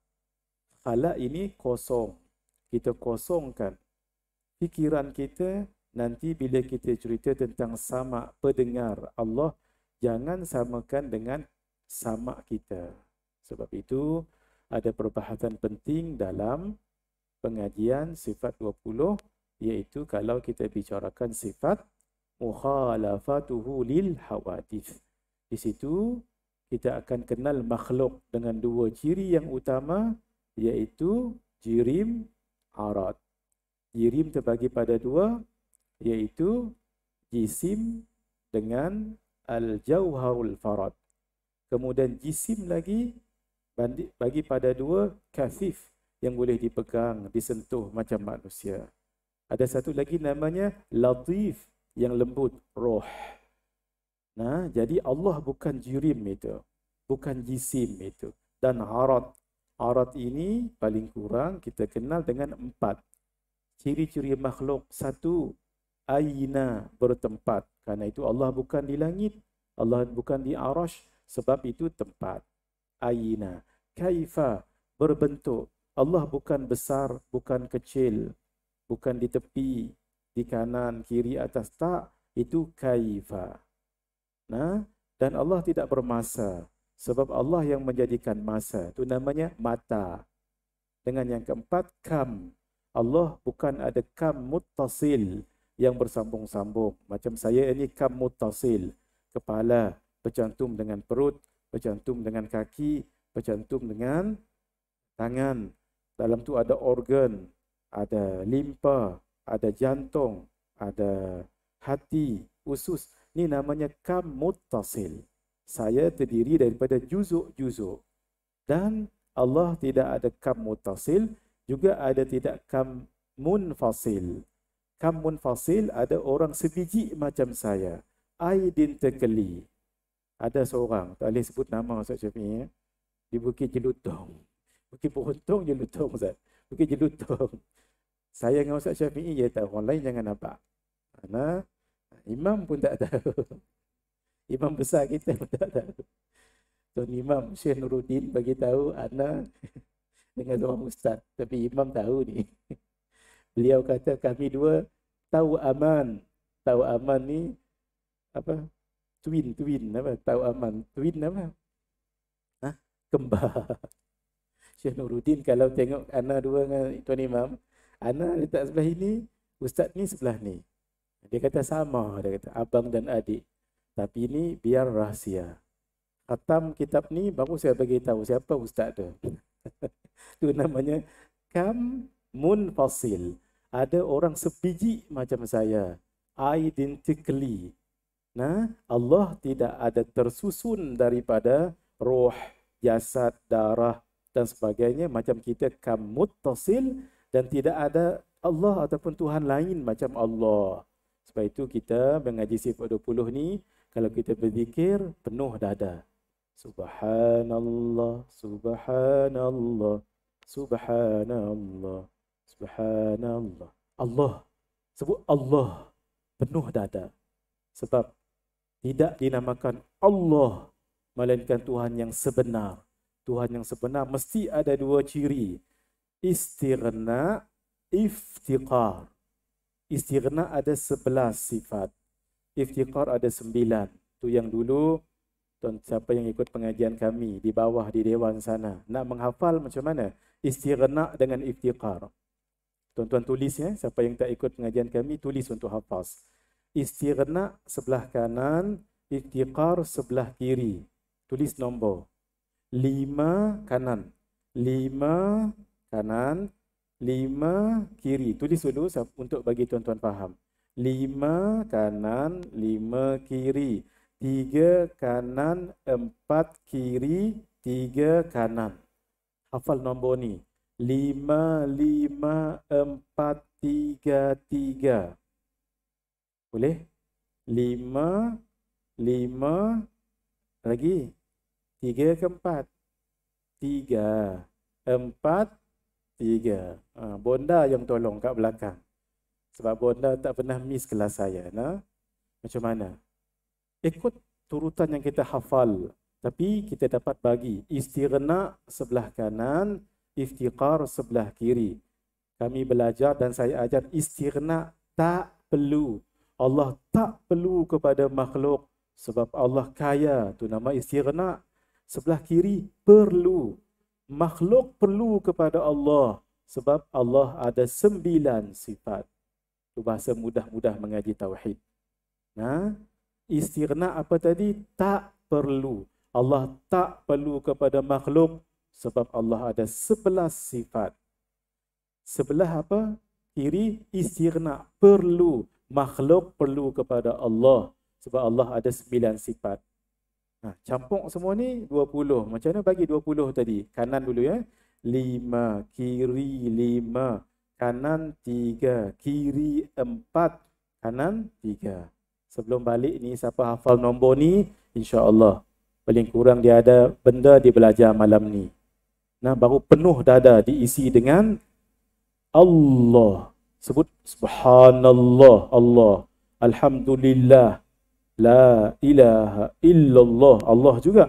khala ini kosong kita kosongkan fikiran kita nanti bila kita cerita tentang sama pendengar Allah jangan samakan dengan sama kita sebab itu ada perbahasan penting dalam pengajian sifat 20 iaitu kalau kita bicarakan sifat mukhalafatuhu lil hawadith di situ kita akan kenal makhluk dengan dua ciri yang utama iaitu jirim arad jirim terbagi pada dua yaitu jisim dengan al jauharul farad. Kemudian jisim lagi bagi pada dua kafif yang boleh dipegang, disentuh macam manusia. Ada satu lagi namanya latif yang lembut, roh. Nah, jadi Allah bukan jurim itu, bukan jisim itu. Dan harat, harat ini paling kurang kita kenal dengan empat. Ciri-ciri makhluk, satu, aina bertempat karena itu Allah bukan di langit Allah bukan di arash, sebab itu tempat aina kaifa berbentuk Allah bukan besar bukan kecil bukan di tepi di kanan kiri atas tak itu kaifa nah dan Allah tidak bermasa sebab Allah yang menjadikan masa itu namanya mata dengan yang keempat kam Allah bukan ada kam mutasil yang bersambung-sambung. Macam saya ini kam mutasil. Kepala bercantum dengan perut, bercantum dengan kaki, bercantum dengan tangan. Dalam tu ada organ, ada limpa, ada jantung, ada hati, usus. Ini namanya kam mutasil. Saya terdiri daripada juzuk-juzuk. Dan Allah tidak ada kam mutasil, juga ada tidak kam munfasil. Kamun fasil ada orang sebiji macam saya aidin tekeli ada seorang tak boleh sebut nama Ustaz Syafiq ya? di Bukit Jelutong Bukit Beruntung Jelutong Ustaz Bukit Jelutong saya dengan Ustaz Syafiq ya tak orang lain jangan nampak mana imam pun tak tahu imam besar kita pun tak tahu Tuan Imam Syekh Nuruddin bagi tahu anak dengan orang ustaz tapi imam tahu ni beliau kata kami dua tahu aman tahu aman ni apa twin twin apa tahu aman twin apa ha kembar Syekh Nuruddin kalau tengok anak dua dengan tuan imam anak letak sebelah ini ustaz ni sebelah ni dia kata sama dia kata abang dan adik tapi ini biar rahsia khatam kitab ni baru saya bagi tahu siapa ustaz tu tu namanya kam munfasil. Ada orang sebiji macam saya. Identically. Nah, Allah tidak ada tersusun daripada roh, jasad, darah dan sebagainya macam kita kamutasil dan tidak ada Allah ataupun Tuhan lain macam Allah. Sebab itu kita mengaji sifat 20 ni kalau kita berzikir penuh dada. Subhanallah, subhanallah, subhanallah. Subhanallah. Allah. Sebut Allah penuh dada. Sebab tidak dinamakan Allah melainkan Tuhan yang sebenar. Tuhan yang sebenar mesti ada dua ciri. Istighna, iftiqar. Istighna ada sebelas sifat. Iftiqar ada sembilan. Tu yang dulu tuan siapa yang ikut pengajian kami di bawah di dewan sana nak menghafal macam mana istighna dengan iftiqar Tuan-tuan tulis ya, siapa yang tak ikut pengajian kami tulis untuk hafaz. Istighna sebelah kanan, itiqar sebelah kiri. Tulis nombor. Lima kanan. Lima kanan. Lima kiri. Tulis dulu untuk bagi tuan-tuan faham. Lima kanan, lima kiri. Tiga kanan, empat kiri, tiga kanan. Hafal nombor ni lima lima empat tiga tiga boleh lima lima lagi tiga ke empat tiga empat tiga ha, bonda yang tolong kat belakang sebab bonda tak pernah miss kelas saya nah macam mana ikut turutan yang kita hafal tapi kita dapat bagi istirna sebelah kanan iftiqar sebelah kiri. Kami belajar dan saya ajar istighna tak perlu. Allah tak perlu kepada makhluk sebab Allah kaya. Itu nama istighna. Sebelah kiri perlu. Makhluk perlu kepada Allah sebab Allah ada sembilan sifat. Itu bahasa mudah-mudah mengaji tauhid. Nah, ha? istighna apa tadi? Tak perlu. Allah tak perlu kepada makhluk sebab Allah ada sebelas sifat. Sebelah apa? Kiri istirna. Perlu. Makhluk perlu kepada Allah. Sebab Allah ada sembilan sifat. Ha, campur semua ni dua puluh. Macam mana bagi dua puluh tadi? Kanan dulu ya. Lima. Kiri lima. Kanan tiga. Kiri empat. Kanan tiga. Sebelum balik ni siapa hafal nombor ni? InsyaAllah. Paling kurang dia ada benda dia belajar malam ni nah baru penuh dada diisi dengan Allah sebut subhanallah Allah alhamdulillah la ilaha illallah Allah juga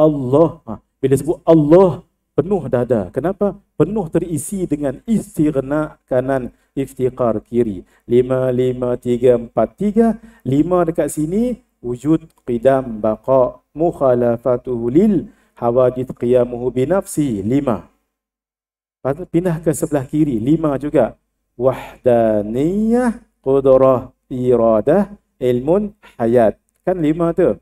Allah ha, bila sebut Allah penuh dada kenapa penuh terisi dengan istirna kanan iftiqar kiri Lima lima tiga empat tiga. Lima dekat sini wujud qidam baqa mukhalafatuhu lil hawajid qiyamuhu binafsi lima. Lepas pindah ke sebelah kiri, lima juga. Wahdaniyah qudrah iradah ilmun hayat. Kan lima tu.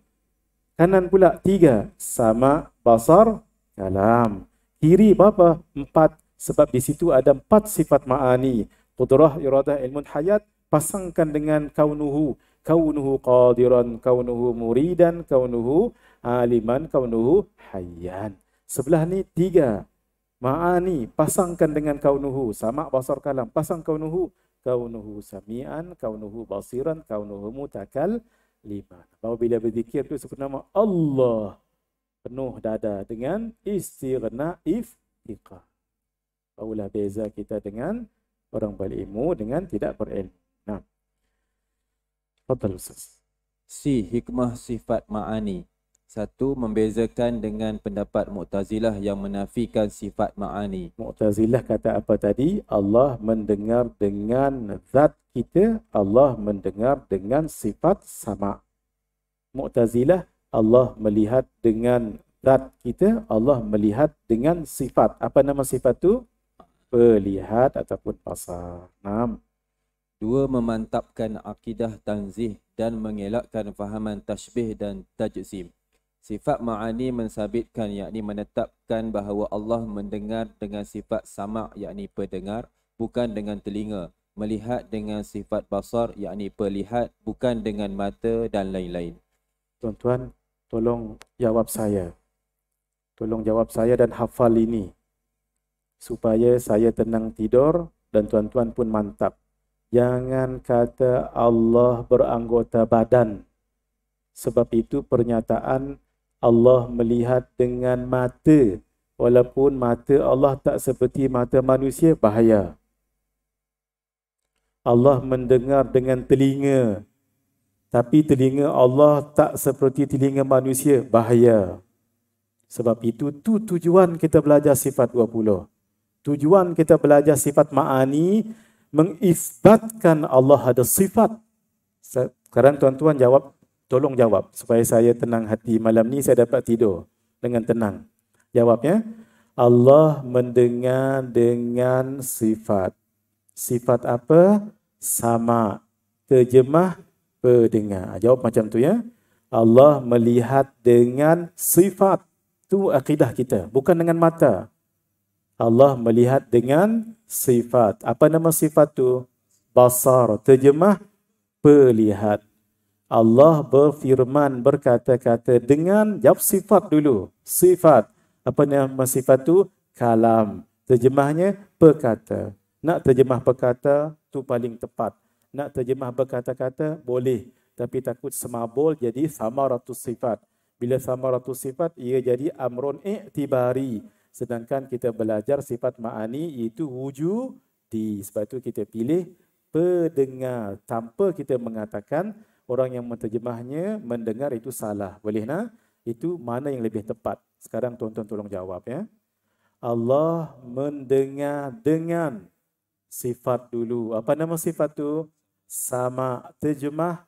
Kanan pula tiga. Sama basar kalam. Kiri bapa Empat. Sebab di situ ada empat sifat ma'ani. Qudrah iradah ilmun hayat pasangkan dengan kaunuhu. Kaunuhu qadiran, kaunuhu muridan, kaunuhu aliman kaunuhu hayyan. Sebelah ni tiga. Ma'ani pasangkan dengan kaunuhu. Sama basar kalam. Pasang kaunuhu. Kaunuhu samian. Kaunuhu basiran. Kaunuhu mutakal liman. Bahawa bila berzikir tu sebenarnya Allah penuh dada dengan istirna iftiqah. Barulah beza kita dengan orang berilmu dengan tidak berilmu. Nah. Fadal Ustaz. Si hikmah sifat ma'ani. Satu, membezakan dengan pendapat Mu'tazilah yang menafikan sifat ma'ani. Mu'tazilah kata apa tadi? Allah mendengar dengan zat kita. Allah mendengar dengan sifat sama. Mu'tazilah, Allah melihat dengan zat kita. Allah melihat dengan sifat. Apa nama sifat tu? Pelihat ataupun pasar. Enam. Dua, memantapkan akidah tanzih dan mengelakkan fahaman tashbih dan tajzim. Sifat ma'ani mensabitkan yakni menetapkan bahawa Allah mendengar dengan sifat sama' yakni pendengar bukan dengan telinga melihat dengan sifat basar yakni pelihat bukan dengan mata dan lain-lain. Tuan-tuan, tolong jawab saya. Tolong jawab saya dan hafal ini supaya saya tenang tidur dan tuan-tuan pun mantap. Jangan kata Allah beranggota badan. Sebab itu pernyataan Allah melihat dengan mata. Walaupun mata Allah tak seperti mata manusia, bahaya. Allah mendengar dengan telinga. Tapi telinga Allah tak seperti telinga manusia, bahaya. Sebab itu, tu tujuan kita belajar sifat 20. Tujuan kita belajar sifat ma'ani, mengisbatkan Allah ada sifat. Sekarang tuan-tuan jawab, Tolong jawab supaya saya tenang hati malam ni saya dapat tidur dengan tenang. Jawabnya Allah mendengar dengan sifat. Sifat apa? Sama. Terjemah pendengar. Jawab macam tu ya. Allah melihat dengan sifat. Tu akidah kita. Bukan dengan mata. Allah melihat dengan sifat. Apa nama sifat tu? Basar. Terjemah pelihat. Allah berfirman berkata-kata dengan jawab sifat dulu. Sifat. Apa nama sifat tu? Kalam. Terjemahnya perkata. Nak terjemah perkata tu paling tepat. Nak terjemah berkata-kata boleh. Tapi takut semabul jadi sama ratu sifat. Bila sama ratu sifat ia jadi amrun i'tibari. Sedangkan kita belajar sifat ma'ani iaitu wujud di. Sebab tu kita pilih pendengar tanpa kita mengatakan orang yang menterjemahnya mendengar itu salah. Boleh nak? Itu mana yang lebih tepat? Sekarang tuan-tuan tolong jawab ya. Allah mendengar dengan sifat dulu. Apa nama sifat tu? Sama terjemah.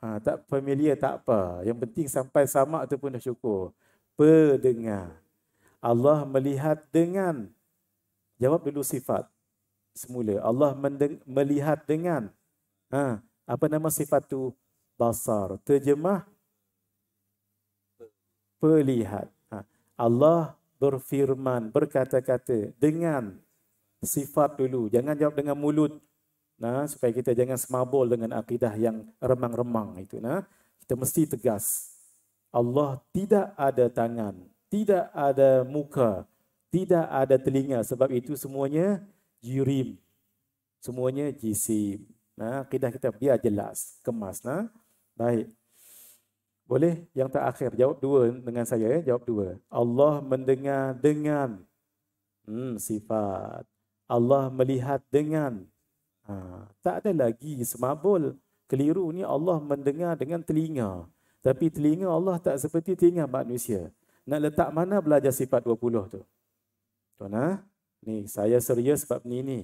Ha, tak familiar tak apa. Yang penting sampai sama tu pun dah syukur. Pendengar. Allah melihat dengan. Jawab dulu sifat. Semula. Allah melihat dengan. Ha, apa nama sifat tu? Basar. Terjemah pelihat. Ha, Allah berfirman, berkata-kata dengan sifat dulu. Jangan jawab dengan mulut. Nah, supaya kita jangan semabol dengan akidah yang remang-remang itu. Nah, kita mesti tegas. Allah tidak ada tangan, tidak ada muka, tidak ada telinga. Sebab itu semuanya jirim. Semuanya jisim. Nah, akidah kita biar jelas, kemas. Nah, baik. Boleh yang terakhir jawab dua dengan saya ya, jawab dua. Allah mendengar dengan hmm, sifat. Allah melihat dengan ha, tak ada lagi semabul keliru ni Allah mendengar dengan telinga. Tapi telinga Allah tak seperti telinga manusia. Nak letak mana belajar sifat 20 tu? Tuan ha? Ni saya serius sebab ni ni.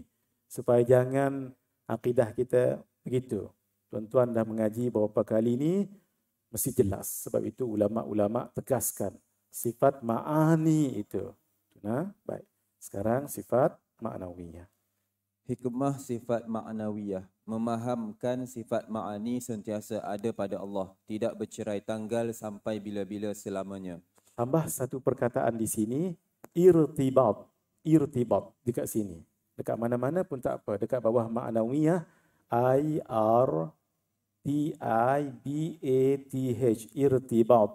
Supaya jangan akidah kita begitu. Tuan-tuan dah mengaji beberapa kali ini, mesti jelas. Sebab itu ulama-ulama tegaskan sifat ma'ani itu. Nah, ha? baik. Sekarang sifat ma'nawiyah. Hikmah sifat ma'nawiyah. Memahamkan sifat ma'ani sentiasa ada pada Allah. Tidak bercerai tanggal sampai bila-bila selamanya. Tambah satu perkataan di sini. Irtibat. Irtibat. Dekat sini dekat mana-mana pun tak apa dekat bawah ma'nawiyah i r t i b a t h irtibat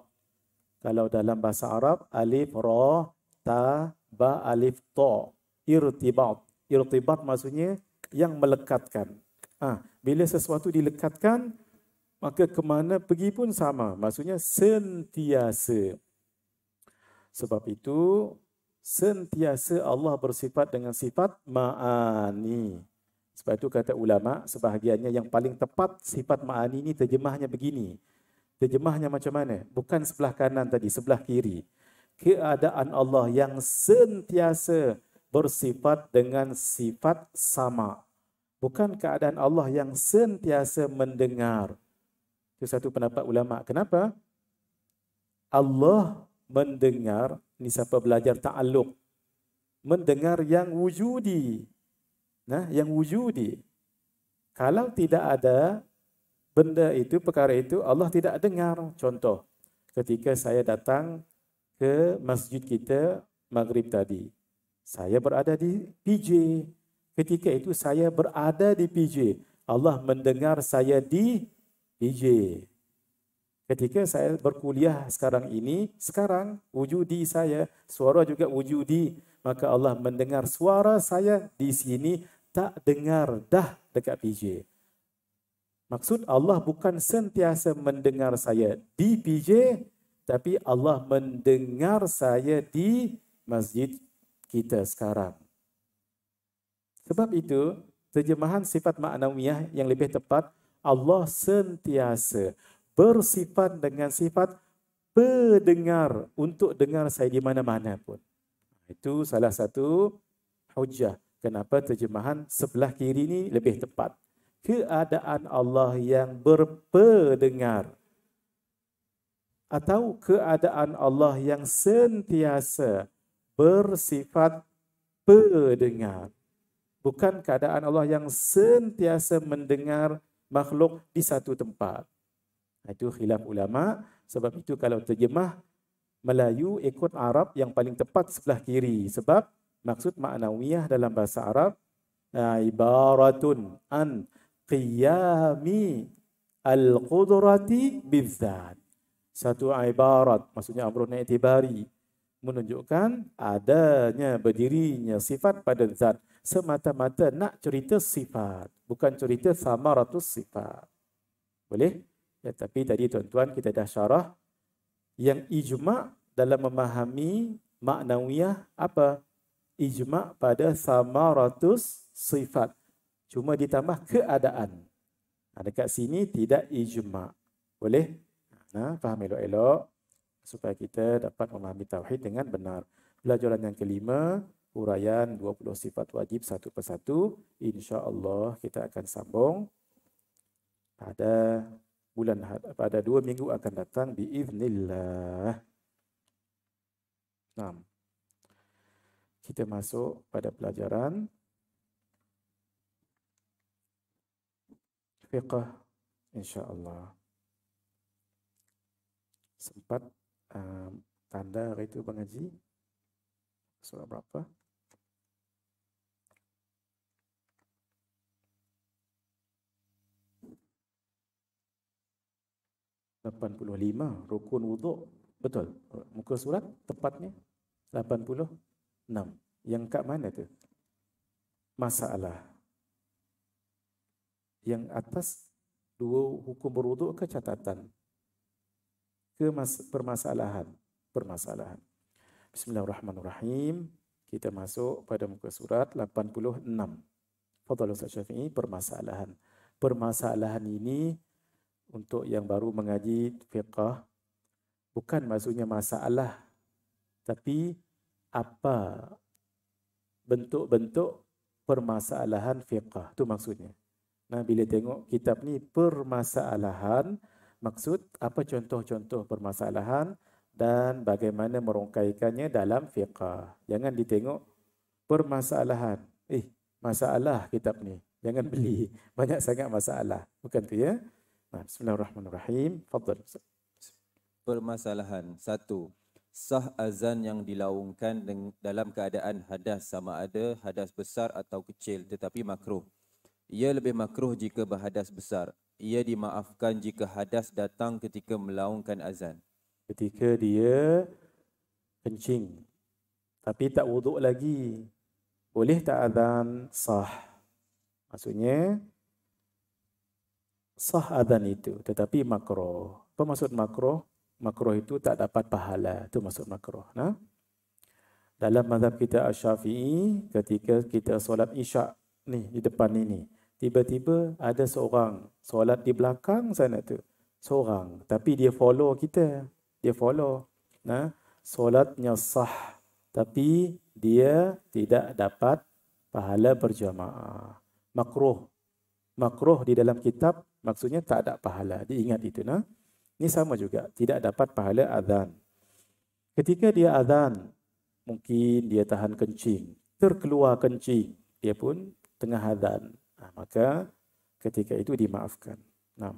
kalau dalam bahasa Arab alif ra ta ba alif ta irtibat irtibat maksudnya yang melekatkan ah ha, bila sesuatu dilekatkan maka ke mana pergi pun sama maksudnya sentiasa sebab itu sentiasa Allah bersifat dengan sifat ma'ani. Sebab itu kata ulama sebahagiannya yang paling tepat sifat ma'ani ini terjemahnya begini. Terjemahnya macam mana? Bukan sebelah kanan tadi, sebelah kiri. Keadaan Allah yang sentiasa bersifat dengan sifat sama. Bukan keadaan Allah yang sentiasa mendengar. Itu satu pendapat ulama. Kenapa? Allah mendengar ni siapa belajar ta'alluq mendengar yang wujudi nah yang wujudi kalau tidak ada benda itu perkara itu Allah tidak dengar contoh ketika saya datang ke masjid kita maghrib tadi saya berada di PJ ketika itu saya berada di PJ Allah mendengar saya di PJ Ketika saya berkuliah sekarang ini, sekarang wujudi saya, suara juga wujudi. Maka Allah mendengar suara saya di sini, tak dengar dah dekat PJ. Maksud Allah bukan sentiasa mendengar saya di PJ, tapi Allah mendengar saya di masjid kita sekarang. Sebab itu, terjemahan sifat maknawiyah yang lebih tepat, Allah sentiasa bersifat dengan sifat pendengar untuk dengar saya di mana-mana pun. Itu salah satu hujah kenapa terjemahan sebelah kiri ini lebih tepat. Keadaan Allah yang berpendengar atau keadaan Allah yang sentiasa bersifat pendengar. Bukan keadaan Allah yang sentiasa mendengar makhluk di satu tempat. Itu khilaf ulama. Sebab itu kalau terjemah Melayu ikut Arab yang paling tepat sebelah kiri. Sebab maksud maknawiyah dalam bahasa Arab ibaratun an qiyami al-qudrati bizzat. Satu ibarat maksudnya amrun i'tibari menunjukkan adanya berdirinya sifat pada zat semata-mata nak cerita sifat bukan cerita sama ratus sifat. Boleh? Ya, tapi tadi tuan-tuan kita dah syarah yang ijma' dalam memahami maknawiyah apa? Ijma' pada samaratus sifat. Cuma ditambah keadaan. Nah, ha, dekat sini tidak ijma'. Boleh? Nah, ha, faham elok-elok supaya kita dapat memahami tauhid dengan benar. Pelajaran yang kelima, huraian 20 sifat wajib satu persatu. Insya Allah kita akan sambung pada bulan pada dua minggu akan datang bi biiznillah. Nah. Kita masuk pada pelajaran fiqh Allah Sempat um, tanda hari itu Bang Haji? Surah 85 rukun wuduk betul muka surat tepatnya 86 yang kat mana tu masalah yang atas dua hukum berwuduk ke catatan ke mas- permasalahan permasalahan bismillahirrahmanirrahim kita masuk pada muka surat 86 fadhlu syafi'i permasalahan permasalahan ini untuk yang baru mengaji fiqah bukan maksudnya masalah tapi apa bentuk-bentuk permasalahan fiqah tu maksudnya nah bila tengok kitab ni permasalahan maksud apa contoh-contoh permasalahan dan bagaimana merongkaikannya dalam fiqah jangan ditengok permasalahan eh masalah kitab ni jangan beli hmm. banyak sangat masalah bukan tu ya Bismillahirrahmanirrahim. Fadhal. Permasalahan satu. Sah azan yang dilaungkan dalam keadaan hadas sama ada hadas besar atau kecil tetapi makruh. Ia lebih makruh jika berhadas besar. Ia dimaafkan jika hadas datang ketika melaungkan azan. Ketika dia kencing tapi tak wuduk lagi. Boleh tak azan sah? Maksudnya sah adhan itu. Tetapi makro. Apa maksud makro? Makro itu tak dapat pahala. Itu maksud makro. Nah? Dalam mazhab kita Asyafi'i, ketika kita solat isyak ni di depan ini, tiba-tiba ada seorang solat di belakang sana tu. Seorang. Tapi dia follow kita. Dia follow. Nah, solatnya sah. Tapi dia tidak dapat pahala berjamaah. Makruh. Makruh di dalam kitab maksudnya tak ada pahala. Diingat itu nah. Ini sama juga, tidak dapat pahala azan. Ketika dia azan, mungkin dia tahan kencing, terkeluar kencing, dia pun tengah azan. Nah, maka ketika itu dimaafkan. Nah.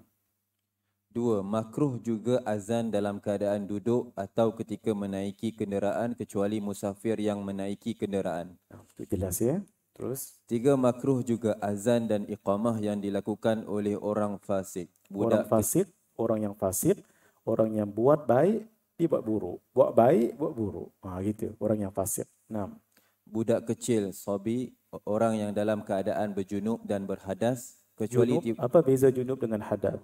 Dua, makruh juga azan dalam keadaan duduk atau ketika menaiki kenderaan kecuali musafir yang menaiki kenderaan. Nah, jelas ya. Terus tiga makruh juga azan dan iqamah yang dilakukan oleh orang fasik. Budak orang fasik, orang yang fasik, orang yang buat baik dia buat buruk. Buat baik buat buruk. Ah gitu, orang yang fasik. 6. Budak kecil, sobi, orang yang dalam keadaan berjunub dan berhadas kecuali junub, apa beza junub dengan hadas?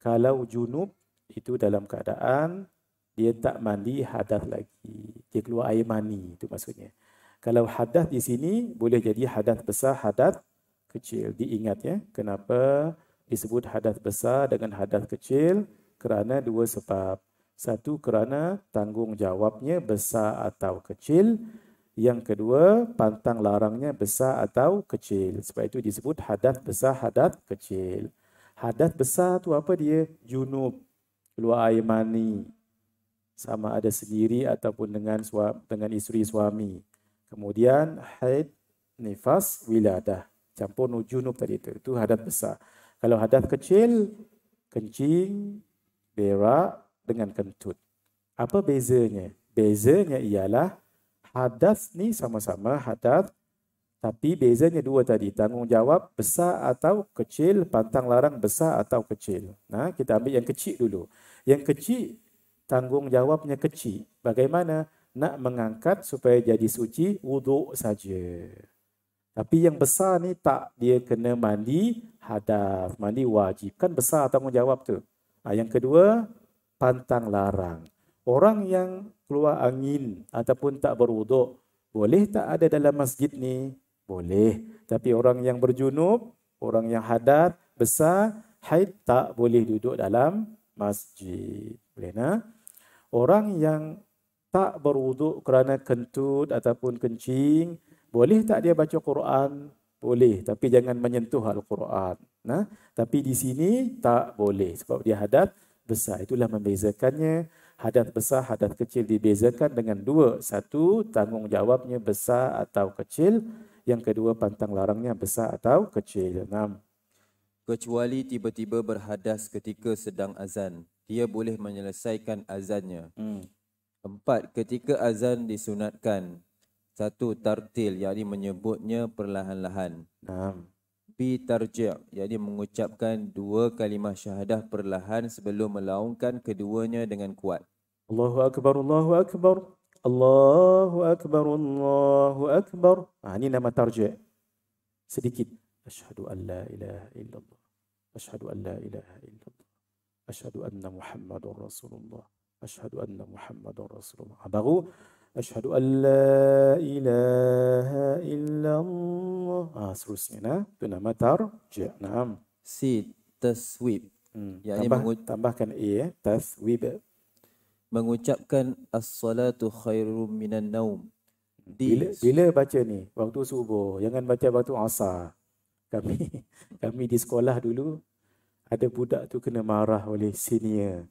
Kalau junub itu dalam keadaan dia tak mandi hadas lagi. Dia keluar air mani itu maksudnya. Kalau hadas di sini boleh jadi hadas besar, hadas kecil. Diingat ya, kenapa disebut hadas besar dengan hadas kecil? Kerana dua sebab. Satu kerana tanggungjawabnya besar atau kecil. Yang kedua, pantang larangnya besar atau kecil. Sebab itu disebut hadas besar, hadas kecil. Hadas besar tu apa dia? Junub, keluar air mani. Sama ada sendiri ataupun dengan suami, dengan isteri suami. Kemudian haid, nifas, wiladah. Campur junub tadi itu. Itu hadat besar. Kalau hadat kecil, kencing, berak dengan kentut. Apa bezanya? Bezanya ialah hadat ni sama-sama hadat. Tapi bezanya dua tadi. Tanggungjawab besar atau kecil. Pantang larang besar atau kecil. Nah Kita ambil yang kecil dulu. Yang kecil, tanggungjawabnya kecil. Bagaimana? Bagaimana? nak mengangkat supaya jadi suci wuduk saja. Tapi yang besar ni tak dia kena mandi hadaf, mandi wajib. Kan besar tanggungjawab tu. Ha, yang kedua, pantang larang. Orang yang keluar angin ataupun tak berwuduk, boleh tak ada dalam masjid ni? Boleh. Tapi orang yang berjunub, orang yang hadat, besar, haid tak boleh duduk dalam masjid. Boleh nak? Orang yang tak berwuduk kerana kentut ataupun kencing, boleh tak dia baca Quran? Boleh, tapi jangan menyentuh Al-Quran. Nah, tapi di sini tak boleh sebab dia hadat besar. Itulah membezakannya. Hadat besar, hadat kecil dibezakan dengan dua. Satu, tanggungjawabnya besar atau kecil. Yang kedua, pantang larangnya besar atau kecil. Enam. Kecuali tiba-tiba berhadas ketika sedang azan. Dia boleh menyelesaikan azannya. Hmm. Empat, ketika azan disunatkan. Satu, tartil, yakni menyebutnya perlahan-lahan. B, tarji' yakni mengucapkan dua kalimah syahadah perlahan sebelum melaungkan keduanya dengan kuat. Allahu Akbar, Allahu Akbar. Allahu Akbar, Allahu Akbar. Ha, ini nama tarji' sedikit. Ashadu an la ilaha illallah. Ashadu an la ilaha illallah. Ashadu anna Muhammadur Rasulullah. أشهد أن محمد رسول الله بغو أشهد أن لا إله إلا الله آه سرس هنا تنما ترجع نعم سي تسويب يعني تنبه تنبه كان إيه تسويب mengucapkan as-salatu khairu minan naum. Bila, bila baca ni? Waktu subuh. Jangan baca waktu asar. Kami kami di sekolah dulu ada budak tu kena marah oleh senior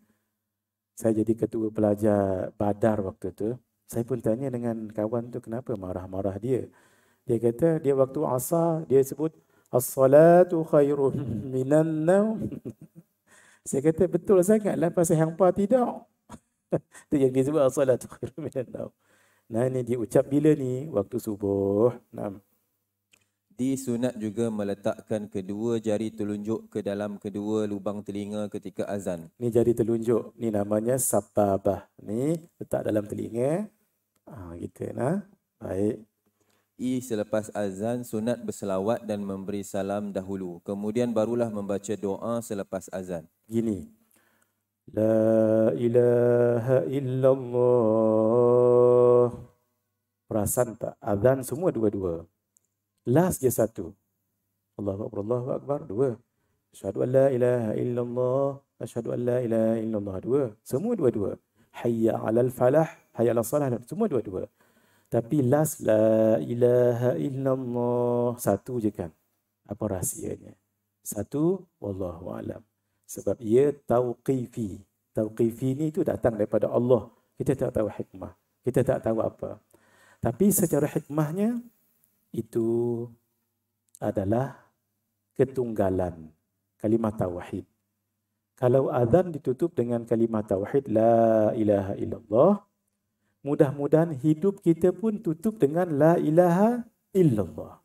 saya jadi ketua pelajar badar waktu tu saya pun tanya dengan kawan tu kenapa marah-marah dia dia kata dia waktu asar dia sebut as-salatu khairun minan naum saya kata betul sangat lepas lah, yang apa tidak tu yang dia sebut as-salatu khairun minan naum nah ini dia ucap bila ni waktu subuh nah disunat juga meletakkan kedua jari telunjuk ke dalam kedua lubang telinga ketika azan. Ini jari telunjuk. Ini namanya sababah. Ini letak dalam telinga. Ah, gitu nah. Baik. I selepas azan sunat berselawat dan memberi salam dahulu. Kemudian barulah membaca doa selepas azan. Gini. La ilaha illallah. Perasan tak? Azan semua dua-dua. Last je satu. Allahu Akbar, Allahu Akbar. Dua. Asyadu an la ilaha illallah. Asyadu an la ilaha illallah. Dua. Semua dua-dua. Hayya al falah. Hayya alal salah. Semua dua-dua. Tapi last la ilaha illallah. Satu je kan. Apa rahsianya? Satu. Wallahu alam. Sebab ia tauqifi. Tauqifi ni tu datang daripada Allah. Kita tak tahu hikmah. Kita tak tahu apa. Tapi secara hikmahnya, itu adalah ketunggalan kalimat tauhid. Kalau azan ditutup dengan kalimat tauhid la ilaha illallah, mudah-mudahan hidup kita pun tutup dengan la ilaha illallah.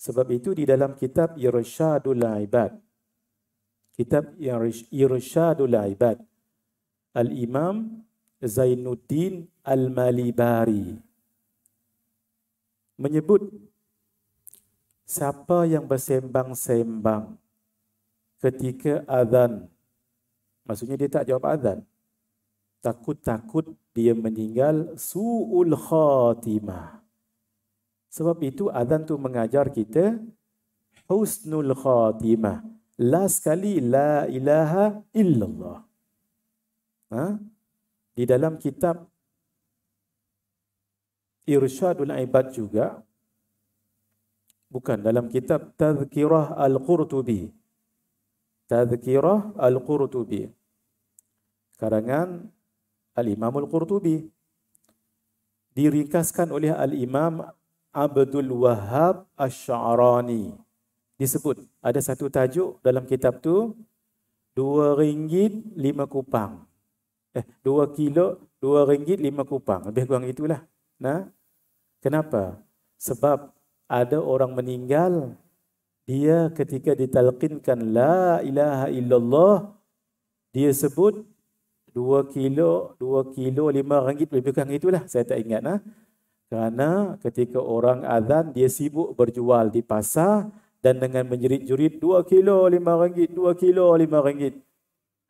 Sebab itu di dalam kitab Irsyadul Ibad kitab Irsyadul Ibad Al Imam Zainuddin Al Malibari menyebut siapa yang bersembang-sembang ketika azan. Maksudnya dia tak jawab azan. Takut-takut dia meninggal su'ul khatimah. Sebab itu azan tu mengajar kita husnul khatimah. La kali la ilaha illallah. Ha? Di dalam kitab irsyadul ibad juga bukan dalam kitab tazkirah al-qurtubi tazkirah al-qurtubi karangan al-imam al-qurtubi diringkaskan oleh al-imam Abdul Wahab Asy'arani disebut ada satu tajuk dalam kitab tu dua ringgit lima kupang eh dua kilo dua ringgit lima kupang lebih kurang itulah Nah, kenapa? Sebab ada orang meninggal, dia ketika ditalqinkan la ilaha illallah, dia sebut dua kilo, dua kilo, lima ringgit, lebih kurang itulah. Saya tak ingat. Nah. Kerana ketika orang azan, dia sibuk berjual di pasar dan dengan menjerit-jerit dua kilo, lima ringgit, dua kilo, lima ringgit.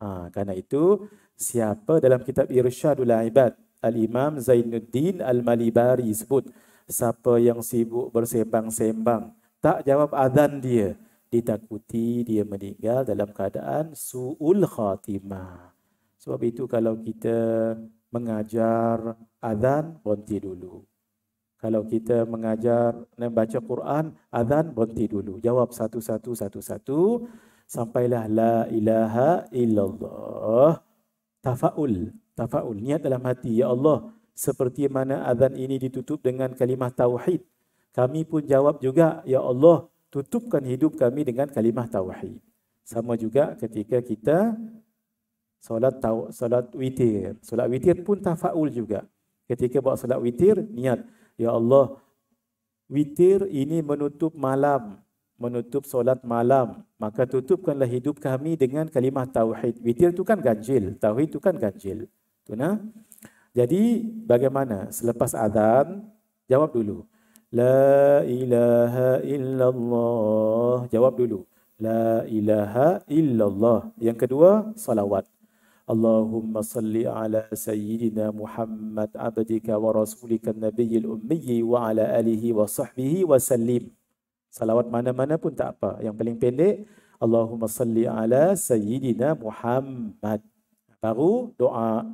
Ha, kerana itu, siapa dalam kitab Irsyadul Ibad, Al-Imam Zainuddin Al-Malibari sebut siapa yang sibuk bersembang-sembang tak jawab azan dia ditakuti dia meninggal dalam keadaan suul khatimah. Sebab itu kalau kita mengajar azan berhenti dulu. Kalau kita mengajar dan Quran azan berhenti dulu. Jawab satu-satu satu-satu sampailah la ilaha illallah. Tafaul Tafa'ul, niat dalam hati. Ya Allah, seperti mana azan ini ditutup dengan kalimah tauhid. Kami pun jawab juga, Ya Allah, tutupkan hidup kami dengan kalimah tauhid. Sama juga ketika kita solat taw, solat witir. Solat witir pun tafa'ul juga. Ketika buat solat witir, niat. Ya Allah, witir ini menutup malam. Menutup solat malam. Maka tutupkanlah hidup kami dengan kalimah tauhid. Witir itu kan ganjil. Tauhid itu kan Ganjil. Tu nah. Jadi bagaimana selepas azan jawab dulu. La ilaha illallah. Jawab dulu. La ilaha illallah. Yang kedua salawat. Allahumma salli ala sayyidina Muhammad abdika wa rasulika nabiyil ummi wa ala alihi wa sahbihi wa sallim. Salawat mana-mana pun tak apa. Yang paling pendek, Allahumma salli ala sayyidina Muhammad. Baru doa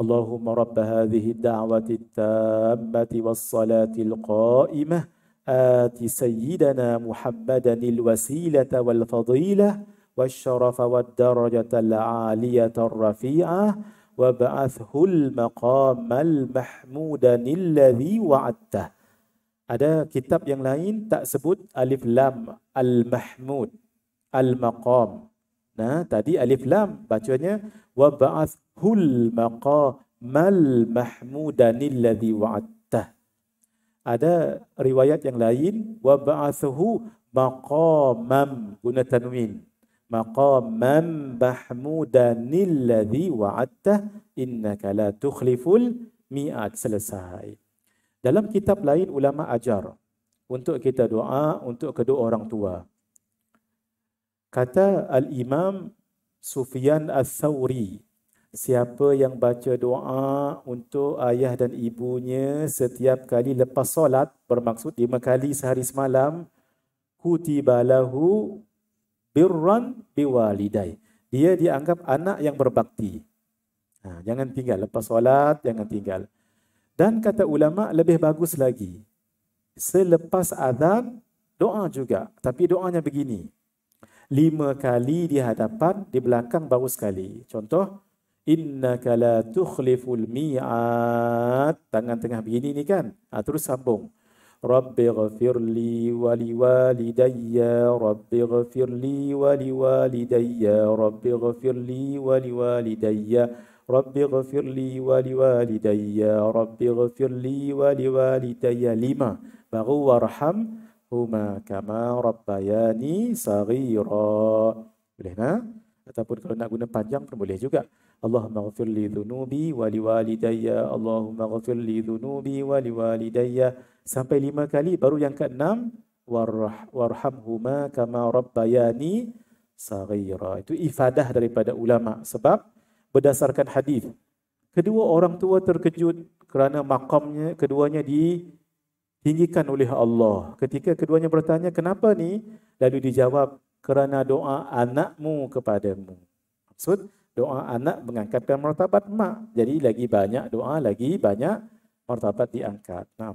اللهم رب هذه الدعوة التامة والصلاة القائمة آت سيدنا محمدا الوسيلة والفضيلة والشرف والدرجة العالية الرفيعة وابعثه المقام المحمود الذي وعدته Ada kitab yang lain tak sebut alif lam al-mahmud al-maqam Nah, tadi alif lam bacanya wa ba'athul maqa mal mahmudanil ladzi wa'atta. Ada riwayat yang lain wa ba'athuhu maqamam guna tanwin. Maqamam mahmudanil ladzi wa'atta innaka la tukhliful mi'at selesai. Dalam kitab lain ulama ajar untuk kita doa untuk kedua orang tua. Kata Al-Imam Sufyan Al-Thawri, siapa yang baca doa untuk ayah dan ibunya setiap kali lepas solat, bermaksud lima kali sehari semalam, kutibalahu lahu birran biwaliday. Dia dianggap anak yang berbakti. Ha, jangan tinggal. Lepas solat, jangan tinggal. Dan kata ulama, lebih bagus lagi. Selepas azan, doa juga. Tapi doanya begini lima kali di hadapan, di belakang baru sekali. Contoh, innaka la tukhliful mi'at. Tangan tengah begini ni kan. Ha, terus sambung. Rabbi ghafir li wali walidayya, Rabbi ghafir li wali walidayya, Rabbi ghafir li wali walidayya. Rabbi ghafir li wali walidayya, Rabbi ghafir li wali walidayya. Lima. Baru warham. Lima huma kama rabbayani saghira. Boleh nah? Ha? Ataupun kalau nak guna panjang pun boleh juga. Allahumma ghafir li dhunubi wa li walidayya. Allahumma ghafir li dhunubi wa li walidayya. Sampai lima kali baru yang keenam warah warhamhuma kama rabbayani saghira. Itu ifadah daripada ulama sebab berdasarkan hadis kedua orang tua terkejut kerana makamnya keduanya di tinggikan oleh Allah. Ketika keduanya bertanya, kenapa ni? Lalu dijawab, kerana doa anakmu kepadamu. Maksud, doa anak mengangkatkan martabat mak. Jadi lagi banyak doa, lagi banyak martabat diangkat. Nah.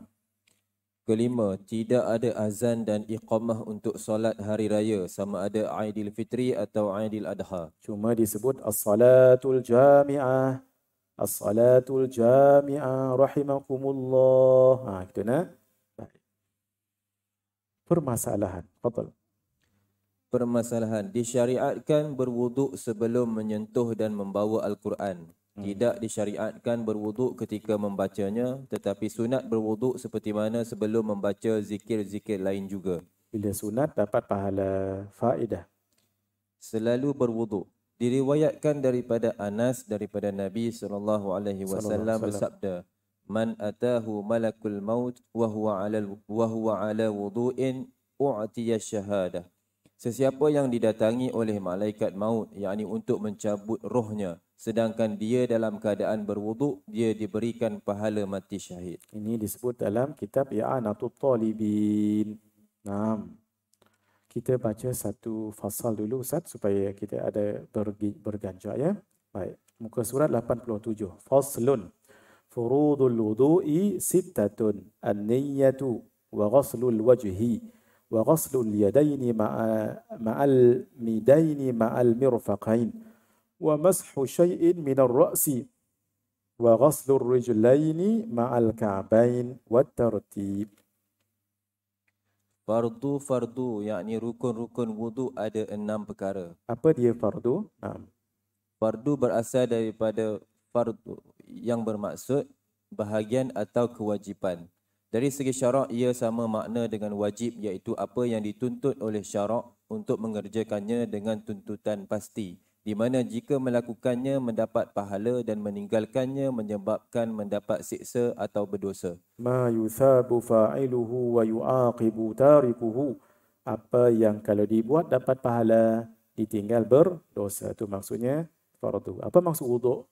Kelima, tidak ada azan dan iqamah untuk solat hari raya sama ada Aidil Fitri atau Aidil Adha. Cuma disebut as-salatul jami'ah. As-salatul jami'ah rahimakumullah. Ha, kita nak permasalahan. Fadal. Permasalahan disyariatkan berwuduk sebelum menyentuh dan membawa al-Quran. Hmm. Tidak disyariatkan berwuduk ketika membacanya tetapi sunat berwuduk seperti mana sebelum membaca zikir-zikir lain juga. Bila sunat dapat pahala faedah. Selalu berwuduk. Diriwayatkan daripada Anas daripada Nabi sallallahu alaihi wasallam bersabda, من أتاه ملك الموت وهو على وهو على وضوء أعطي الشهادة Sesiapa yang didatangi oleh malaikat maut yakni untuk mencabut rohnya sedangkan dia dalam keadaan berwuduk dia diberikan pahala mati syahid. Ini disebut dalam kitab I'anatut Talibin. Naam. Kita baca satu fasal dulu Ustaz supaya kita ada berganjak ya. Baik. Muka surat 87. Faslun. فروض الوضوء ستة النية وغسل الوجه وغسل اليدين مع مع الميدين مع المرفقين ومسح شيء من الرأس وغسل الرجلين مع الكعبين والترتيب Fardu fardu yakni rukun-rukun wudu ada enam perkara. Apa dia fardu? Ha. Fardu berasal daripada fardu yang bermaksud bahagian atau kewajipan. Dari segi syarak ia sama makna dengan wajib iaitu apa yang dituntut oleh syarak untuk mengerjakannya dengan tuntutan pasti di mana jika melakukannya mendapat pahala dan meninggalkannya menyebabkan mendapat siksa atau berdosa. Ma yusabu fa'iluhu wa yu'aqibu tarikuhu. Apa yang kalau dibuat dapat pahala, ditinggal berdosa. Itu maksudnya fardu. Apa maksud wuduk?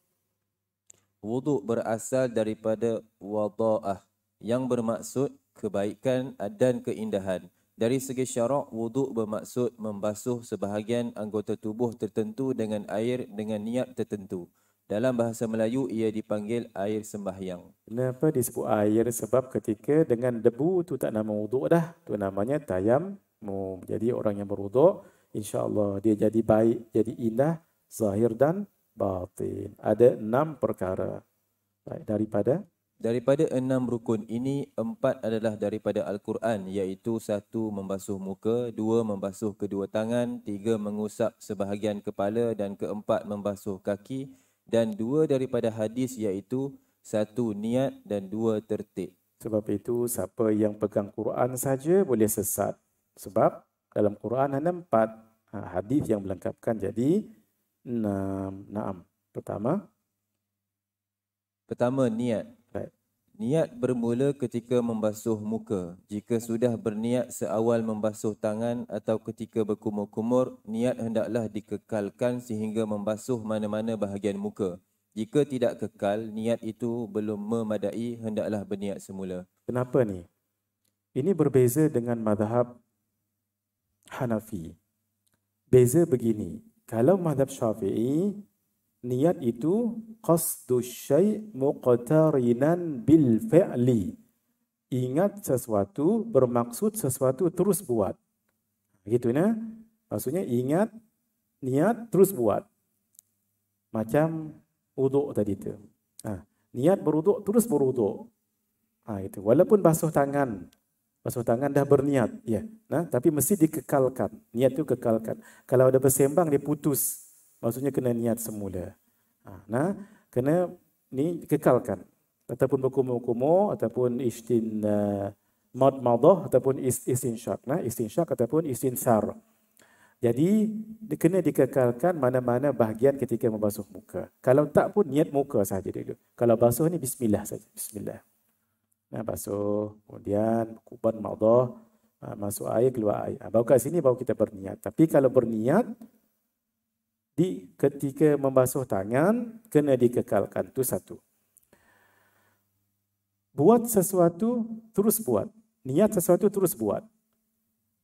wudu berasal daripada wada'ah yang bermaksud kebaikan dan keindahan. Dari segi syarak, wudu bermaksud membasuh sebahagian anggota tubuh tertentu dengan air dengan niat tertentu. Dalam bahasa Melayu, ia dipanggil air sembahyang. Kenapa disebut air? Sebab ketika dengan debu tu tak nama wuduk dah. Tu namanya tayam. Jadi orang yang berwuduk, insya Allah dia jadi baik, jadi indah, zahir dan batin. Ada enam perkara. Baik, daripada? Daripada enam rukun ini, empat adalah daripada Al-Quran iaitu satu membasuh muka, dua membasuh kedua tangan, tiga mengusap sebahagian kepala dan keempat membasuh kaki dan dua daripada hadis iaitu satu niat dan dua tertib. Sebab itu siapa yang pegang Quran saja boleh sesat. Sebab dalam Quran ada empat ha, hadis yang melengkapkan jadi enam enam. pertama pertama niat right. niat bermula ketika membasuh muka jika sudah berniat seawal membasuh tangan atau ketika berkumur-kumur niat hendaklah dikekalkan sehingga membasuh mana-mana bahagian muka jika tidak kekal niat itu belum memadai hendaklah berniat semula kenapa ni ini berbeza dengan madhab Hanafi. Beza begini, kalau mazhab syafi'i niat itu qasdu syai' muqtarinan bil fi'li ingat sesuatu bermaksud sesuatu terus buat begitu nah maksudnya ingat niat terus buat macam wuduk tadi tu ha, niat beruduk terus beruduk ha, itu walaupun basuh tangan Masuk tangan dah berniat, ya. Nah, tapi mesti dikekalkan. Niat tu kekalkan. Kalau ada bersembang dia putus. Maksudnya kena niat semula. Ha, nah, kena ni kekalkan ataupun berkumo mo, ataupun istin eh, mad madah ataupun istin syak nah istin syak ataupun istin sar jadi kena dikekalkan mana-mana bahagian ketika membasuh muka kalau tak pun niat muka saja kalau basuh ni bismillah saja bismillah Nah, ya, basuh, kemudian kuban maudah, ha, masuk air, keluar air. Nah, ha, baru kat sini baru kita berniat. Tapi kalau berniat, di ketika membasuh tangan, kena dikekalkan. tu satu. Buat sesuatu, terus buat. Niat sesuatu, terus buat.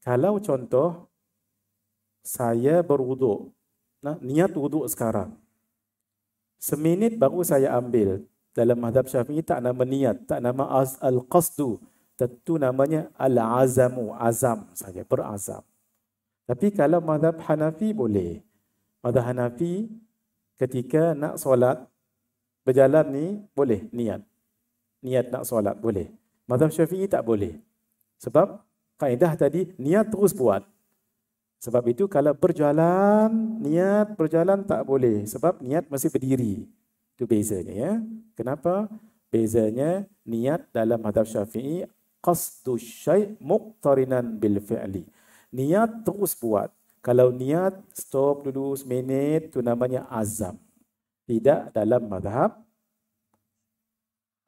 Kalau contoh, saya berwuduk. Nah, niat wuduk sekarang. Seminit baru saya ambil dalam mazhab Syafi'i tak nama niat, tak nama az- al-qasdu. Tentu namanya al-azamu, azam saja, berazam. Tapi kalau mazhab Hanafi boleh. Mazhab Hanafi ketika nak solat berjalan ni boleh niat. Niat nak solat boleh. Mazhab Syafi'i tak boleh. Sebab kaedah tadi niat terus buat. Sebab itu kalau berjalan, niat berjalan tak boleh. Sebab niat masih berdiri. Itu bezanya ya. Kenapa? Bezanya niat dalam madhab syafi'i qasdu syai' muqtarinan bil fi'li. Niat terus buat. Kalau niat stop dulu seminit tu namanya azam. Tidak dalam madhab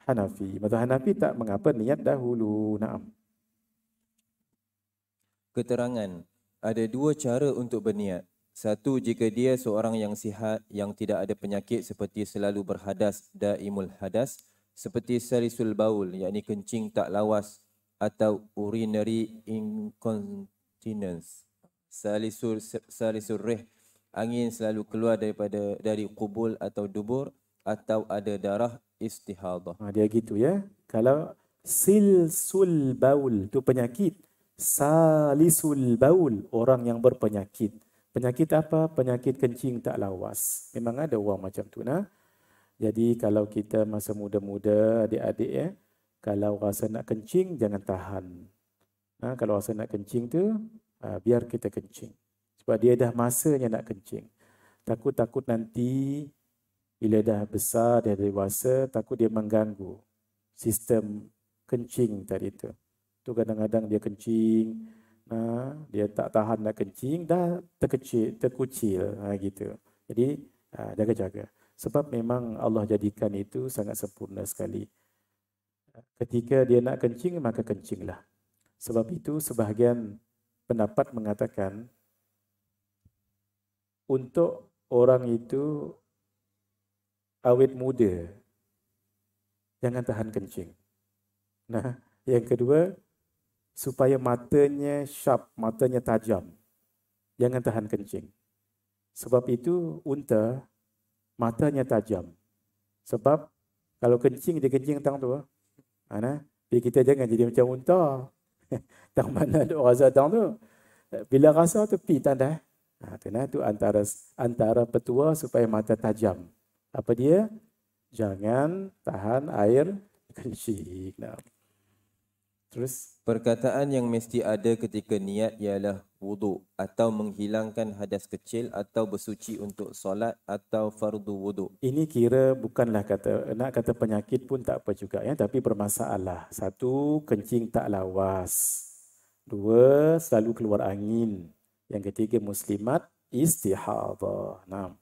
Hanafi. Madhab Hanafi tak mengapa niat dahulu. Naam. Keterangan. Ada dua cara untuk berniat. Satu, jika dia seorang yang sihat, yang tidak ada penyakit seperti selalu berhadas, daimul hadas, seperti salisul baul, yakni kencing tak lawas atau urinary incontinence. Salisul, salisul rih, angin selalu keluar daripada dari kubul atau dubur atau ada darah istihadah. Ha, dia gitu ya. Kalau silsul baul, itu penyakit. Salisul baul, orang yang berpenyakit. Penyakit apa? Penyakit kencing tak lawas. Memang ada orang macam tu. Nah? Jadi kalau kita masa muda-muda, adik-adik, ya, kalau rasa nak kencing, jangan tahan. Nah, kalau rasa nak kencing tu, ah, biar kita kencing. Sebab dia dah masanya nak kencing. Takut-takut nanti bila dah besar, dah dewasa, takut dia mengganggu sistem kencing tadi tu. Tu kadang-kadang dia kencing, ha, dia tak tahan nak kencing dah terkecil terkucil ha, gitu jadi ha, jaga-jaga sebab memang Allah jadikan itu sangat sempurna sekali ketika dia nak kencing maka kencinglah sebab itu sebahagian pendapat mengatakan untuk orang itu awet muda jangan tahan kencing nah yang kedua supaya matanya sharp, matanya tajam. Jangan tahan kencing. Sebab itu unta matanya tajam. Sebab kalau kencing dia kencing tang tu. Ana, ah, biar kita jangan jadi macam unta. tang mana ada rasa tang tu. Bila rasa tu pi tanda. Ha, ah, kena tu antara antara petua supaya mata tajam. Apa dia? Jangan tahan air kencing. Nah. Terus Perkataan yang mesti ada ketika niat ialah wudu atau menghilangkan hadas kecil atau bersuci untuk solat atau fardu wudu. Ini kira bukanlah kata nak kata penyakit pun tak apa juga ya tapi bermasalah. Satu kencing tak lawas. Dua selalu keluar angin. Yang ketiga muslimat istihadah. Nah.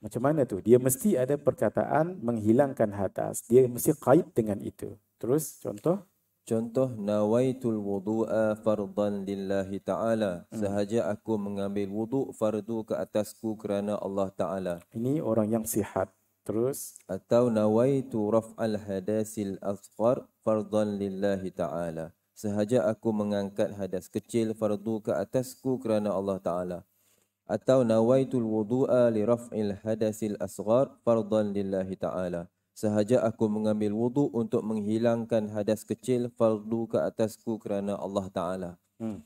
Macam mana tu? Dia mesti ada perkataan menghilangkan hadas. Dia mesti kait dengan itu. Terus contoh Contoh nawaitul wudu'a fardan lillahi ta'ala. Hmm. Sahaja aku mengambil wudu' fardu ke atasku kerana Allah ta'ala. Ini orang yang sihat. Terus. Atau nawaitu raf'al hadasil asfar fardan lillahi ta'ala. Sahaja aku mengangkat hadas kecil fardu ke atasku kerana Allah ta'ala. Atau nawaitul wudu'a li raf'il hadasil asfar fardan lillahi ta'ala. Sahaja aku mengambil wudu untuk menghilangkan hadas kecil fardu ke atasku kerana Allah Ta'ala. Hmm.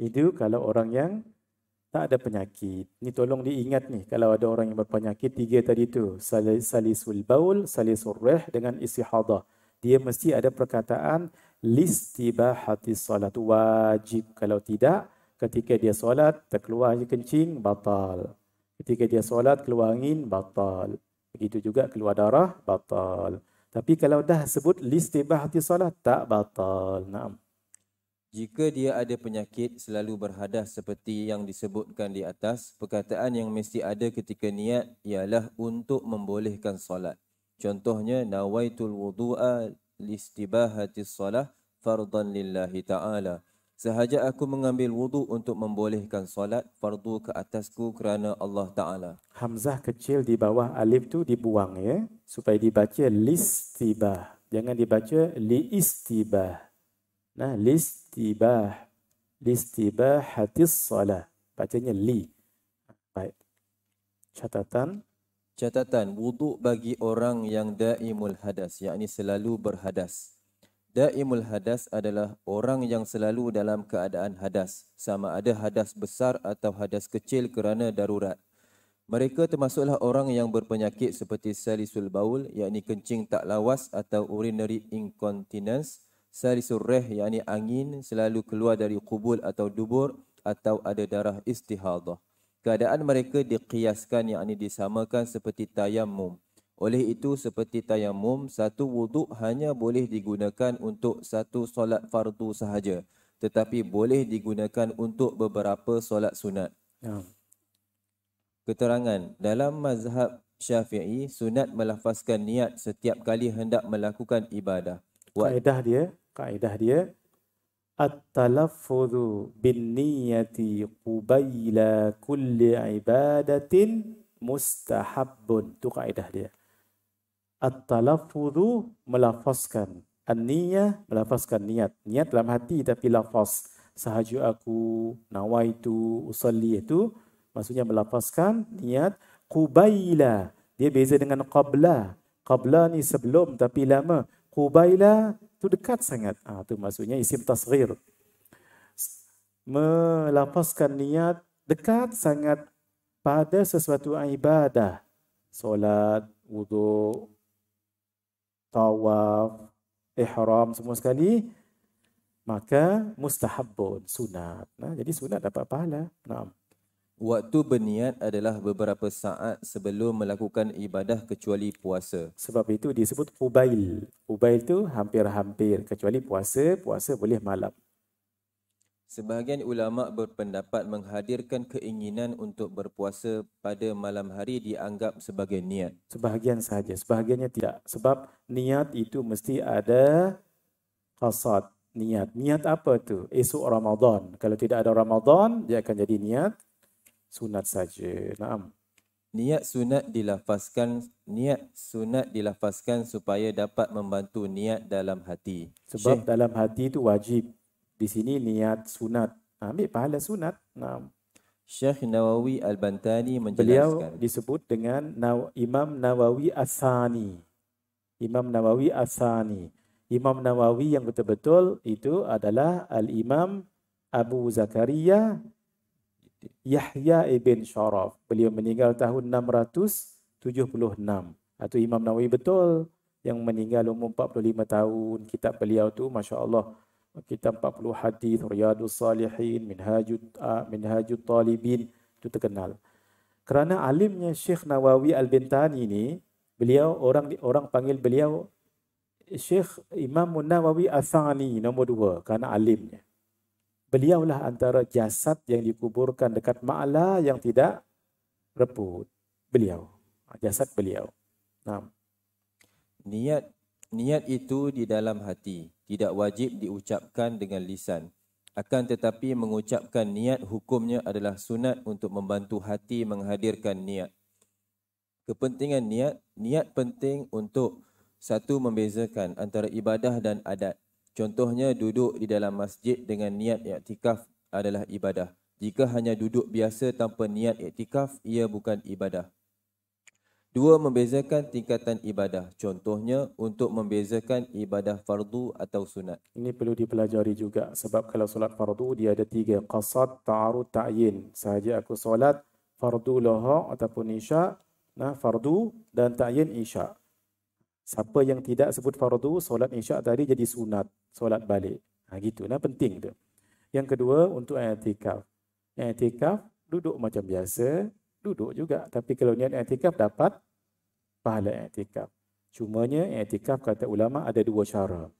Itu kalau orang yang tak ada penyakit. Ni tolong diingat ni kalau ada orang yang berpenyakit tiga tadi tu salisul baul, salisul reh dengan istihadah. Dia mesti ada perkataan listibahati salat wajib. Kalau tidak ketika dia solat terkeluar kencing batal. Ketika dia solat keluar angin batal. Begitu juga keluar darah, batal. Tapi kalau dah sebut listibah hati salah, tak batal. Naam. Jika dia ada penyakit selalu berhadas seperti yang disebutkan di atas, perkataan yang mesti ada ketika niat ialah untuk membolehkan solat. Contohnya, nawaitul wudu'a listibahati salah fardhan lillahi ta'ala. Sahaja aku mengambil wudu untuk membolehkan solat fardu ke atasku kerana Allah Ta'ala. Hamzah kecil di bawah alif tu dibuang ya. Supaya dibaca listibah. Jangan dibaca liistibah. Nah, listibah. Listibah hati solat. Bacanya li. Baik. Catatan. Catatan. Wudu bagi orang yang da'imul hadas. Yang ini selalu berhadas. Daimul hadas adalah orang yang selalu dalam keadaan hadas, sama ada hadas besar atau hadas kecil kerana darurat. Mereka termasuklah orang yang berpenyakit seperti salisul baul, iaitu kencing tak lawas atau urinary incontinence, salisul reh, yakni angin selalu keluar dari kubul atau dubur atau ada darah istihadah. Keadaan mereka dikiaskan, iaitu disamakan seperti tayammum. Oleh itu seperti tayamum, satu wuduk hanya boleh digunakan untuk satu solat fardu sahaja. Tetapi boleh digunakan untuk beberapa solat sunat. Ya. Keterangan, dalam mazhab syafi'i, sunat melafazkan niat setiap kali hendak melakukan ibadah. Kaedah dia, kaedah dia, At-talaffudu bin niyati qubayla kulli ibadatin mustahabbun. Itu kaedah dia. At-talafudhu melafazkan. An-niyah melafazkan niat. Niat dalam hati tapi lafaz. Sahaju aku, nawaitu, usalli itu. Maksudnya melafazkan niat. Qubayla. Dia beza dengan qabla. Qabla ni sebelum tapi lama. Qubayla tu dekat sangat. Ah ha, tu maksudnya isim tasghir. Melafazkan niat dekat sangat pada sesuatu ibadah. Solat, wudhu tawaf, ihram semua sekali, maka mustahabun sunat. Nah, jadi sunat dapat pahala. Naam. Waktu berniat adalah beberapa saat sebelum melakukan ibadah kecuali puasa. Sebab itu disebut ubail. Ubail itu hampir-hampir kecuali puasa, puasa boleh malam. Sebahagian ulama berpendapat menghadirkan keinginan untuk berpuasa pada malam hari dianggap sebagai niat. Sebahagian sahaja, sebahagiannya tidak. Sebab niat itu mesti ada khasat. Niat. Niat apa tu? Esok Ramadan. Kalau tidak ada Ramadan, dia akan jadi niat sunat saja. Naam. Niat sunat dilafazkan niat sunat dilafazkan supaya dapat membantu niat dalam hati. Sebab Syekh. dalam hati itu wajib di sini niat sunat. Ha, ambil pahala sunat. Syekh Nawawi Al-Bantani menjelaskan. Beliau disebut dengan Imam Nawawi Asani. Imam Nawawi Asani. Imam Nawawi yang betul-betul itu adalah Al-Imam Abu Zakaria Yahya ibn Sharaf. Beliau meninggal tahun 676. Atau Imam Nawawi betul yang meninggal umur 45 tahun. Kitab beliau tu, Masya Allah, kita 40 hadis riyadus salihin minhajut uh, minhajut talibin itu terkenal kerana alimnya Syekh Nawawi Al-Bintani ini beliau orang orang panggil beliau Syekh Imam Nawawi Asani thani nombor dua kerana alimnya beliaulah antara jasad yang dikuburkan dekat Ma'la yang tidak reput beliau ah, jasad beliau nah. niat niat itu di dalam hati tidak wajib diucapkan dengan lisan. Akan tetapi mengucapkan niat hukumnya adalah sunat untuk membantu hati menghadirkan niat. Kepentingan niat, niat penting untuk satu membezakan antara ibadah dan adat. Contohnya duduk di dalam masjid dengan niat iktikaf adalah ibadah. Jika hanya duduk biasa tanpa niat iktikaf, ia bukan ibadah. Dua, membezakan tingkatan ibadah. Contohnya, untuk membezakan ibadah fardu atau sunat. Ini perlu dipelajari juga. Sebab kalau solat fardu, dia ada tiga. Qasad, ta'arud, ta'yin. Sahaja aku solat, fardu loha ataupun isya. Nah, fardu dan ta'yin isya. Siapa yang tidak sebut fardu, solat isya tadi jadi sunat. Solat balik. Nah, ha, gitu. Nah, penting tu. Yang kedua, untuk etikaf. Etikaf, duduk macam biasa duduk juga. Tapi kalau niat i'tikaf dapat pahala i'tikaf. Cumanya i'tikaf kata ulama ada dua cara.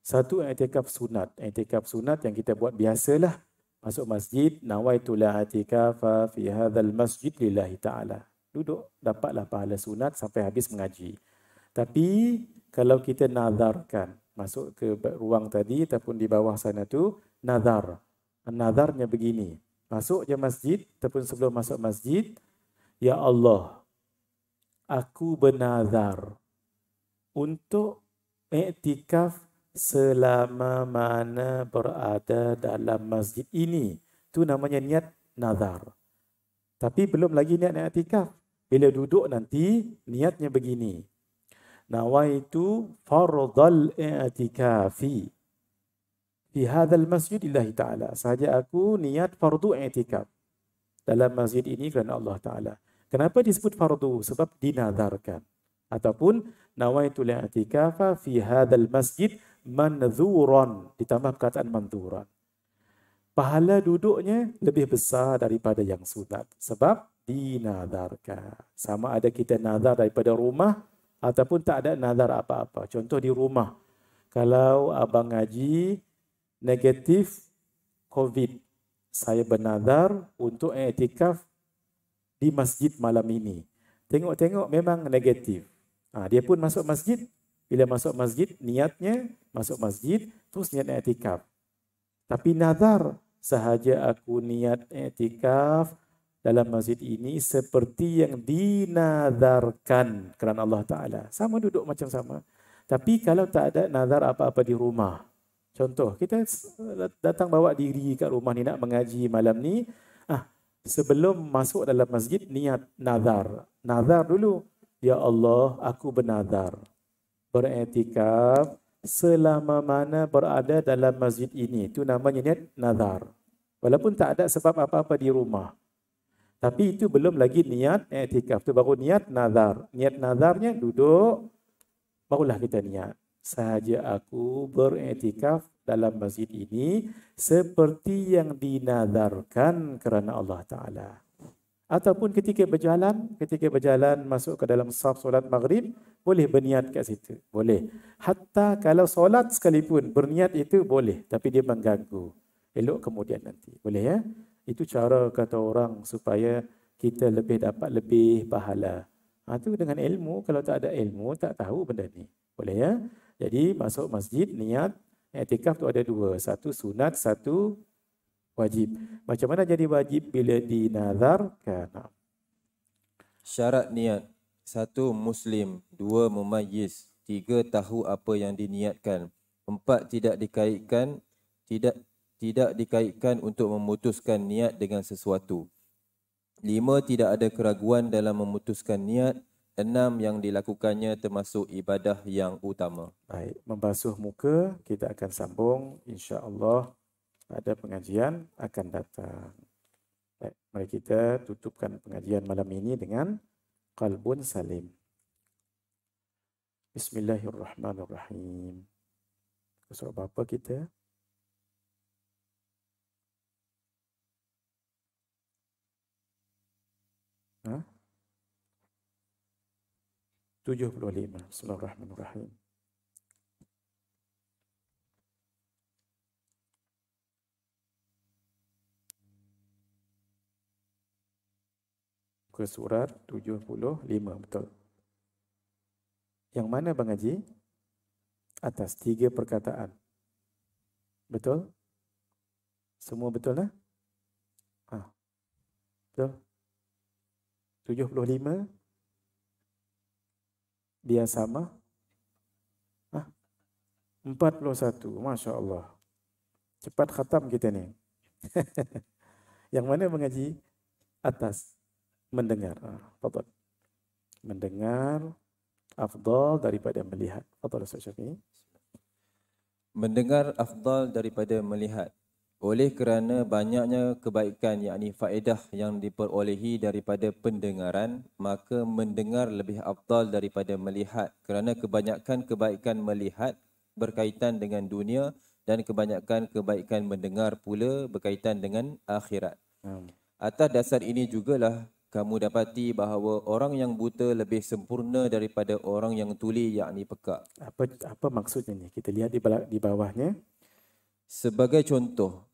Satu i'tikaf sunat. I'tikaf sunat yang kita buat biasalah masuk masjid nawaitulah la i'tikaf fi hadzal masjid lillahi taala. Duduk dapatlah pahala sunat sampai habis mengaji. Tapi kalau kita nazarkan masuk ke ruang tadi ataupun di bawah sana tu nazar. Nazarnya begini masuk je masjid ataupun sebelum masuk masjid, Ya Allah, aku bernazar untuk iktikaf selama mana berada dalam masjid ini. Tu namanya niat nazar. Tapi belum lagi niat niat iktikaf. Bila duduk nanti, niatnya begini. Nawaitu fardal i'tikafi fi hadzal masjidillah taala sahaja aku niat fardu i'tikaf dalam masjid ini kerana Allah taala kenapa disebut fardu sebab dinazarkan ataupun nawaitu li'tikafa fi hadzal masjid manzuran ditambah kataan manzuran pahala duduknya lebih besar daripada yang sunat sebab dinazarkan sama ada kita nazar daripada rumah ataupun tak ada nazar apa-apa contoh di rumah kalau abang ngaji negatif COVID. Saya bernadar untuk etikaf di masjid malam ini. Tengok-tengok memang negatif. Ha, dia pun masuk masjid. Bila masuk masjid, niatnya masuk masjid, terus niat etikaf. Tapi nadar sahaja aku niat etikaf dalam masjid ini seperti yang dinadarkan kerana Allah Ta'ala. Sama duduk macam sama. Tapi kalau tak ada nazar apa-apa di rumah, Contoh, kita datang bawa diri kat rumah ni nak mengaji malam ni. Ah, sebelum masuk dalam masjid, niat nazar. Nazar dulu. Ya Allah, aku bernazar. Beretikaf selama mana berada dalam masjid ini. Itu namanya niat nazar. Walaupun tak ada sebab apa-apa di rumah. Tapi itu belum lagi niat etikaf. Itu baru niat nazar. Niat nazarnya duduk, barulah kita niat sahaja aku beretikaf dalam masjid ini seperti yang dinadarkan kerana Allah Ta'ala. Ataupun ketika berjalan, ketika berjalan masuk ke dalam saf solat maghrib, boleh berniat kat situ. Boleh. Hatta kalau solat sekalipun, berniat itu boleh. Tapi dia mengganggu. Elok kemudian nanti. Boleh ya? Itu cara kata orang supaya kita lebih dapat lebih pahala. Itu ha, dengan ilmu. Kalau tak ada ilmu, tak tahu benda ni. Boleh ya? Jadi masuk masjid, niat, etikaf itu ada dua. Satu sunat, satu wajib. Macam mana jadi wajib bila dinazarkan? Syarat niat. Satu muslim, dua mumayyiz, tiga tahu apa yang diniatkan, empat tidak dikaitkan, tidak tidak dikaitkan untuk memutuskan niat dengan sesuatu. Lima, tidak ada keraguan dalam memutuskan niat enam yang dilakukannya termasuk ibadah yang utama. Baik, membasuh muka kita akan sambung insya-Allah pada pengajian akan datang. Baik, mari kita tutupkan pengajian malam ini dengan qalbun salim. Bismillahirrahmanirrahim. Surah apa kita? Huh? Ha? 75. Bismillahirrahmanirrahim. Ke surat 75 betul. Yang mana Bang Haji? Atas tiga perkataan. Betul? Semua betul lah? Ha. Betul? 75 dia sama Hah? 41 Masya Allah cepat khatam kita nih yang mana mengaji atas mendengar ah, Fadol. mendengar afdal daripada melihat Fadol, Ustaz Syafi. mendengar afdal daripada melihat oleh kerana banyaknya kebaikan yakni faedah yang diperolehi daripada pendengaran maka mendengar lebih afdal daripada melihat kerana kebanyakan kebaikan melihat berkaitan dengan dunia dan kebanyakan kebaikan mendengar pula berkaitan dengan akhirat. Hmm. Atas dasar ini jugalah kamu dapati bahawa orang yang buta lebih sempurna daripada orang yang tuli yakni peka. Apa apa maksudnya ni? Kita lihat di di bawahnya. Sebagai contoh,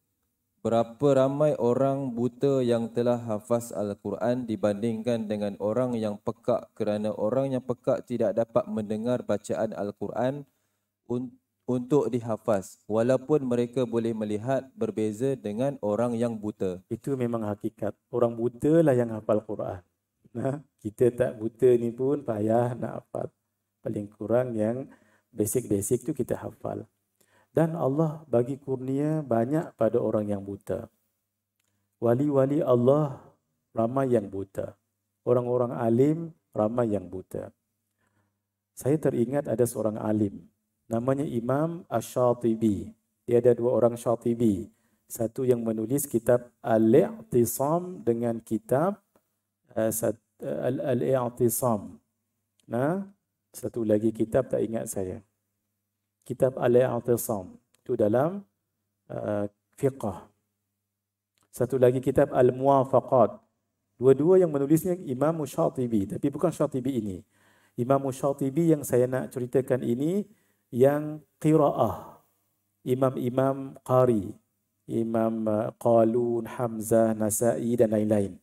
Berapa ramai orang buta yang telah hafaz Al-Quran dibandingkan dengan orang yang pekak kerana orang yang pekak tidak dapat mendengar bacaan Al-Quran un- untuk dihafaz walaupun mereka boleh melihat berbeza dengan orang yang buta. Itu memang hakikat. Orang buta lah yang hafal Quran. Nah, kita tak buta ni pun payah nak hafal. Paling kurang yang basic-basic tu kita hafal dan Allah bagi kurnia banyak pada orang yang buta. Wali-wali Allah ramai yang buta. Orang-orang alim ramai yang buta. Saya teringat ada seorang alim. Namanya Imam Ash-Shatibi. Dia ada dua orang Shatibi. Satu yang menulis kitab Al-I'tisam dengan kitab eh, eh, Al-I'tisam. Nah, satu lagi kitab tak ingat saya kitab Al-I'tisam itu dalam uh, fiqh. Satu lagi kitab Al-Muwafaqat. Dua-dua yang menulisnya Imam Syatibi tapi bukan Syatibi ini. Imam Syatibi yang saya nak ceritakan ini yang qiraah. Imam-imam qari. Imam uh, Qalun, Hamzah, Nasai dan lain-lain.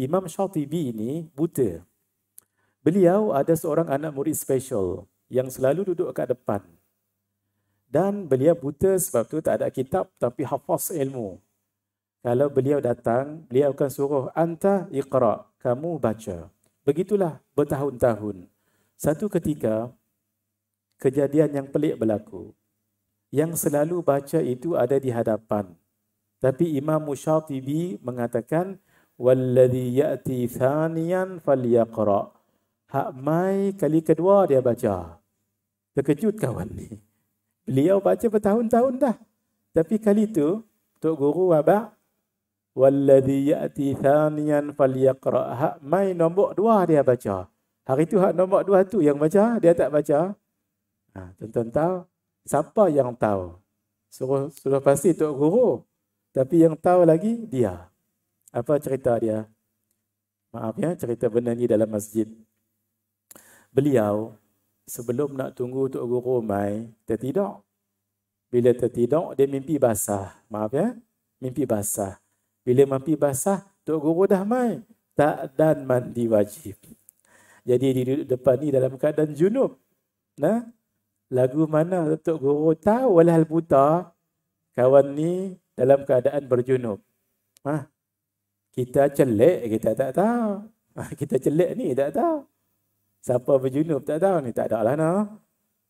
Imam Syatibi ini buta. Beliau ada seorang anak murid special yang selalu duduk kat depan. Dan beliau buta sebab tu tak ada kitab tapi hafaz ilmu. Kalau beliau datang, beliau akan suruh anta iqra, kamu baca. Begitulah bertahun-tahun. Satu ketika kejadian yang pelik berlaku. Yang selalu baca itu ada di hadapan. Tapi Imam Musyatibi mengatakan walladhi ya'ti thaniyan falyaqra. Hak mai kali kedua dia baca. Terkejut kawan ni. Beliau baca bertahun-tahun dah. Tapi kali itu, Tok Guru abak, Walladhi ya'ti thanian fal yakra' hak mai nombor dua dia baca. Hari itu hak nombor dua tu yang baca, dia tak baca. Ha, tuan-tuan tahu, siapa yang tahu? Suruh, sudah pasti Tok Guru. Tapi yang tahu lagi, dia. Apa cerita dia? Maaf ya, cerita benar ni dalam masjid. Beliau, sebelum nak tunggu Tok Guru mai, tertidur. Bila tertidur, dia mimpi basah. Maaf ya. Mimpi basah. Bila mimpi basah, Tok Guru dah mai. Tak dan mandi wajib. Jadi di duduk depan ni dalam keadaan junub. Nah, lagu mana Tok Guru tahu walhal buta kawan ni dalam keadaan berjunub. Ha? Kita celik, kita tak tahu. Ah, kita celik ni tak tahu. Siapa berjunub tak tahu ni. Tak ada lah nak.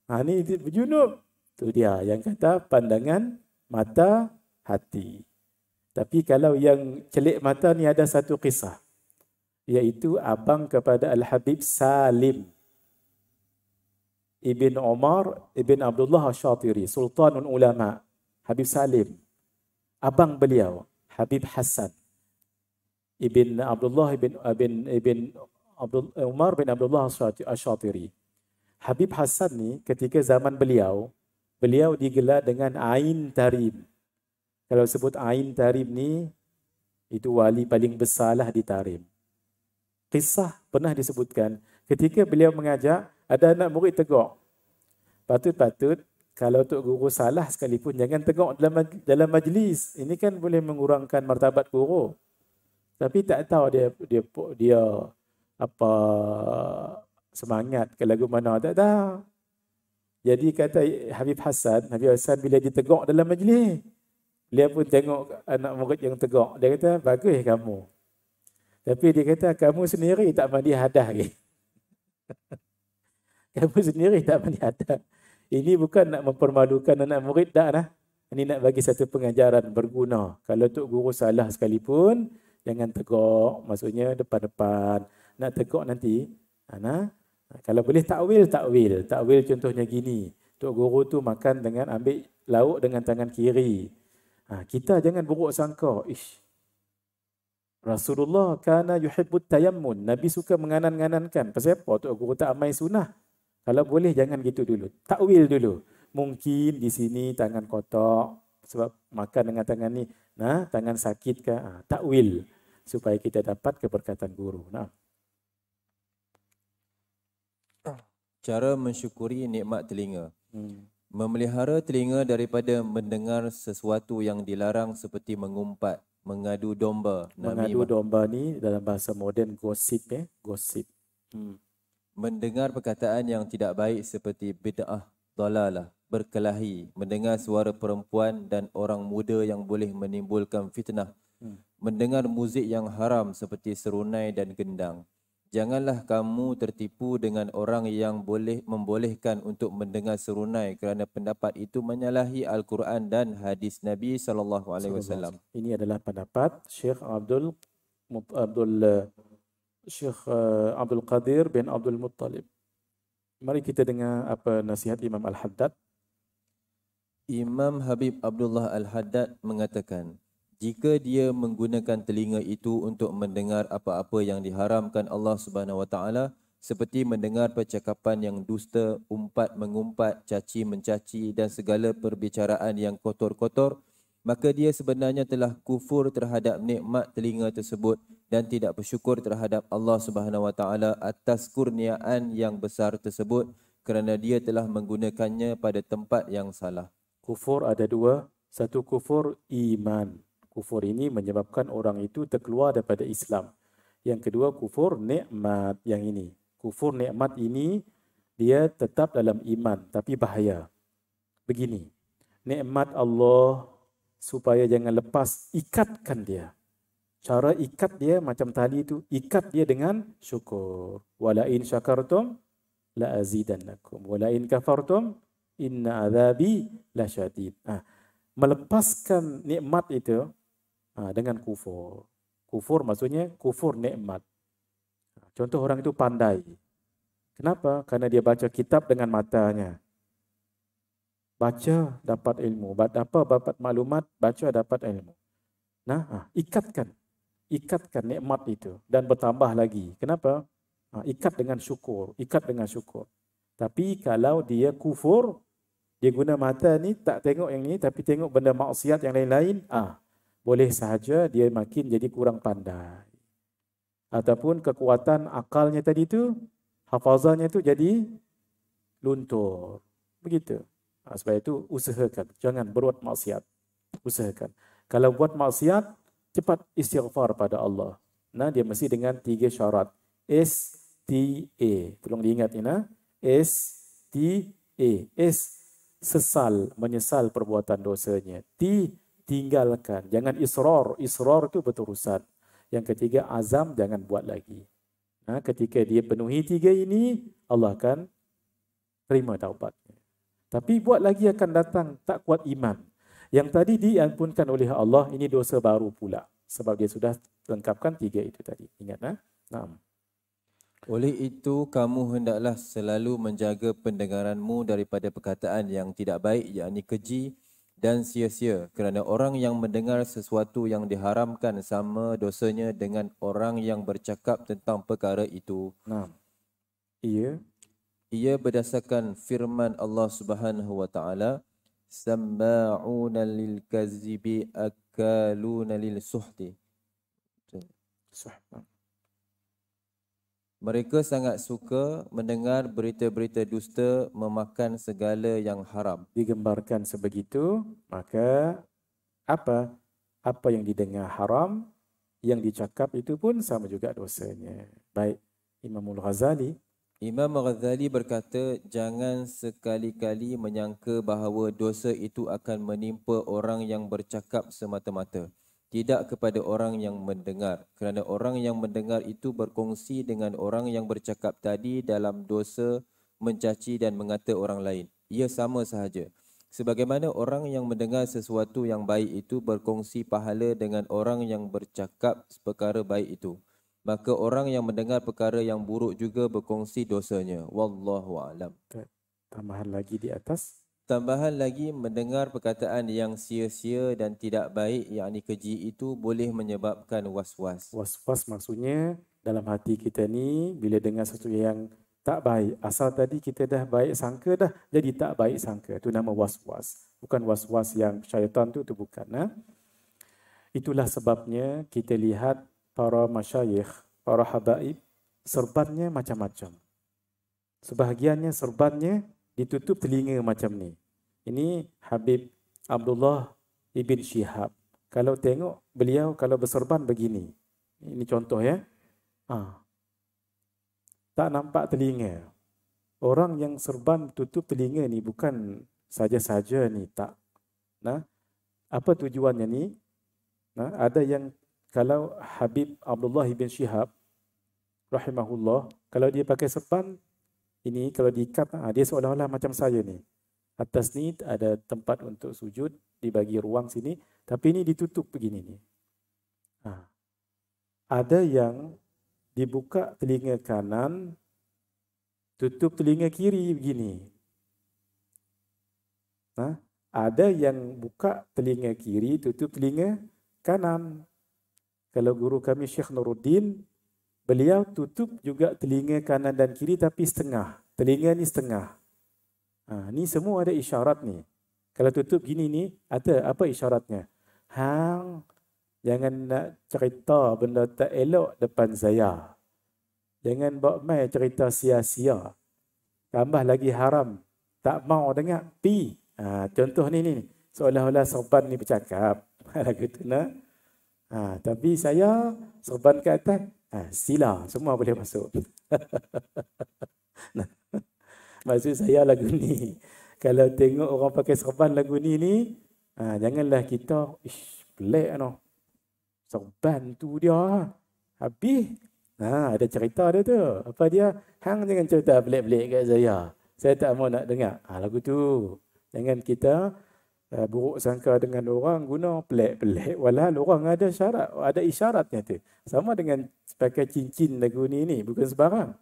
Ha, ni berjunub. Tu dia yang kata pandangan mata hati. Tapi kalau yang celik mata ni ada satu kisah. Iaitu abang kepada Al-Habib Salim. Ibn Omar Ibn Abdullah Ash-Shatiri. Sultanun Ulama. Habib Salim. Abang beliau. Habib Hassan. Ibn Abdullah Ibn, Ibn, Ibn Abdul eh, Umar bin Abdullah Ash-Shatiri. Habib Hasan ni ketika zaman beliau, beliau digelar dengan Ain Tarim. Kalau sebut Ain Tarim ni, itu wali paling besarlah di Tarim. Kisah pernah disebutkan ketika beliau mengajak, ada anak murid tegur. Patut-patut kalau Tok Guru salah sekalipun, jangan tegur dalam, dalam majlis. Ini kan boleh mengurangkan martabat guru. Tapi tak tahu dia dia dia apa semangat ke lagu mana tak tahu. Jadi kata Habib Hasan, Habib Hasan bila ditegok dalam majlis, dia pun tengok anak murid yang tegok. Dia kata, bagus kamu. Tapi dia kata, kamu sendiri tak mandi hadah lagi. kamu sendiri tak mandi hadah. Ini bukan nak mempermalukan anak murid, tak lah. Ini nak bagi satu pengajaran berguna. Kalau Tok Guru salah sekalipun, jangan tegok. Maksudnya depan-depan nak tegok nanti ana ha, ha, kalau boleh takwil takwil takwil contohnya gini tok guru tu makan dengan ambil lauk dengan tangan kiri ha, kita jangan buruk sangka ish Rasulullah kana yuhibbut tayammun nabi suka menganan-nganankan pasal apa tok guru tak amai sunnah kalau boleh jangan gitu dulu takwil dulu mungkin di sini tangan kotor sebab makan dengan tangan ni nah tangan sakit ke ha, takwil supaya kita dapat keberkatan guru nah cara mensyukuri nikmat telinga. Hmm. Memelihara telinga daripada mendengar sesuatu yang dilarang seperti mengumpat, mengadu domba. Mengadu Nami domba ni dalam bahasa moden gosip eh, gosip. Hmm. Mendengar perkataan yang tidak baik seperti bid'ah, dalalah, berkelahi, mendengar suara perempuan dan orang muda yang boleh menimbulkan fitnah. Hmm. Mendengar muzik yang haram seperti serunai dan gendang. Hmm. Janganlah kamu tertipu dengan orang yang boleh membolehkan untuk mendengar serunai kerana pendapat itu menyalahi Al-Quran dan hadis Nabi sallallahu alaihi wasallam. Ini adalah pendapat Syekh Abdul Abdul eh, Syekh eh, Abdul Qadir bin Abdul Muttalib. Mari kita dengar apa nasihat Imam Al-Haddad. Imam Habib Abdullah Al-Haddad mengatakan, jika dia menggunakan telinga itu untuk mendengar apa-apa yang diharamkan Allah Subhanahu Wa Taala seperti mendengar percakapan yang dusta, umpat mengumpat, caci mencaci dan segala perbicaraan yang kotor-kotor, maka dia sebenarnya telah kufur terhadap nikmat telinga tersebut dan tidak bersyukur terhadap Allah Subhanahu Wa Taala atas kurniaan yang besar tersebut kerana dia telah menggunakannya pada tempat yang salah. Kufur ada dua. Satu kufur iman kufur ini menyebabkan orang itu terkeluar daripada Islam. Yang kedua kufur nikmat yang ini. Kufur nikmat ini dia tetap dalam iman tapi bahaya. Begini. Nikmat Allah supaya jangan lepas ikatkan dia. Cara ikat dia macam tali itu, ikat dia dengan syukur. Wala in syakartum la azidannakum wala in kafartum inna azabi la syadid. Ah, melepaskan nikmat itu Ha, dengan kufur. Kufur maksudnya kufur nikmat. Ha, contoh orang itu pandai. Kenapa? Karena dia baca kitab dengan matanya. Baca dapat ilmu. Apa dapat maklumat? Baca dapat ilmu. Nah, ha, ikatkan. Ikatkan nikmat itu. Dan bertambah lagi. Kenapa? Ikat dengan syukur. Ikat dengan syukur. Tapi kalau dia kufur, dia guna mata ni tak tengok yang ni tapi tengok benda maksiat yang lain-lain, ah boleh sahaja dia makin jadi kurang pandai. Ataupun kekuatan akalnya tadi tu, hafazahnya tu jadi luntur. Begitu. Ha, Sebab itu usahakan. Jangan berbuat maksiat. Usahakan. Kalau buat maksiat, cepat istighfar pada Allah. Nah, dia mesti dengan tiga syarat. S-T-A. Tolong diingat ini. Nah. S-T-A. S. Sesal. Menyesal perbuatan dosanya. T tinggalkan. Jangan isror Israr itu berterusan. Yang ketiga, azam jangan buat lagi. Ha, ketika dia penuhi tiga ini, Allah akan terima taubatnya. Tapi buat lagi akan datang tak kuat iman. Yang tadi diampunkan oleh Allah, ini dosa baru pula. Sebab dia sudah lengkapkan tiga itu tadi. Ingat, ha? Naam. Oleh itu, kamu hendaklah selalu menjaga pendengaranmu daripada perkataan yang tidak baik, yakni keji, dan sia-sia kerana orang yang mendengar sesuatu yang diharamkan sama dosanya dengan orang yang bercakap tentang perkara itu. Nah. Ia ia berdasarkan firman Allah Subhanahu wa taala sama'una lil kazibi akaluna lil suhti. Suhti. Mereka sangat suka mendengar berita-berita dusta memakan segala yang haram. Digembarkan sebegitu, maka apa? Apa yang didengar haram, yang dicakap itu pun sama juga dosanya. Baik, Imamul Ghazali. Imam Ghazali berkata, jangan sekali-kali menyangka bahawa dosa itu akan menimpa orang yang bercakap semata-mata tidak kepada orang yang mendengar kerana orang yang mendengar itu berkongsi dengan orang yang bercakap tadi dalam dosa mencaci dan mengata orang lain ia sama sahaja sebagaimana orang yang mendengar sesuatu yang baik itu berkongsi pahala dengan orang yang bercakap perkara baik itu maka orang yang mendengar perkara yang buruk juga berkongsi dosanya wallahu alam tambahan lagi di atas Tambahan lagi mendengar perkataan yang sia-sia dan tidak baik yakni keji itu boleh menyebabkan was-was. Was-was maksudnya dalam hati kita ni bila dengar sesuatu yang tak baik asal tadi kita dah baik sangka dah jadi tak baik sangka itu nama was-was. Bukan was-was yang syaitan tu itu bukan. Ha? Itulah sebabnya kita lihat para masyayikh, para habaib serbannya macam-macam. Sebahagiannya serbannya ditutup telinga macam ni. Ini Habib Abdullah Ibn Shihab. Kalau tengok beliau kalau berserban begini. Ini contoh ya. Ha. Tak nampak telinga. Orang yang serban tutup telinga ni bukan saja-saja ni tak. Nah, apa tujuannya ni? Nah, ada yang kalau Habib Abdullah Ibn Shihab rahimahullah kalau dia pakai serban ini kalau diikat ah, dia seolah-olah macam saya ni. Atas ni ada tempat untuk sujud dibagi ruang sini tapi ini ditutup begini ni. Ha. Ada yang dibuka telinga kanan tutup telinga kiri begini. Nah, ha? ada yang buka telinga kiri tutup telinga kanan. Kalau guru kami Syekh Nuruddin beliau tutup juga telinga kanan dan kiri tapi setengah. Telinga ni setengah. Ha, ni semua ada isyarat ni. Kalau tutup gini ni, ada apa isyaratnya? Hang, jangan nak cerita benda tak elok depan saya. Jangan buat mai cerita sia-sia. Tambah lagi haram. Tak mau dengar, pi. Ha, contoh ni ni. Seolah-olah sorban ni bercakap. Lagu tu nak. Ha, tapi saya sorban ke atas, ha, sila semua boleh masuk. nah, maksud saya lagu ni. Kalau tengok orang pakai serban lagu ni ni, ha, janganlah kita ish pelik noh. Serban tu dia habis. Ha, ada cerita dia tu. Apa dia? Hang jangan cerita pelik-pelik kat saya. Saya tak mau nak dengar. Ha, lagu tu. Jangan kita uh, buruk sangka dengan orang guna pelik-pelik. Walau orang ada syarat, ada isyaratnya tu. Sama dengan pakai cincin lagu ni ni bukan sebarang.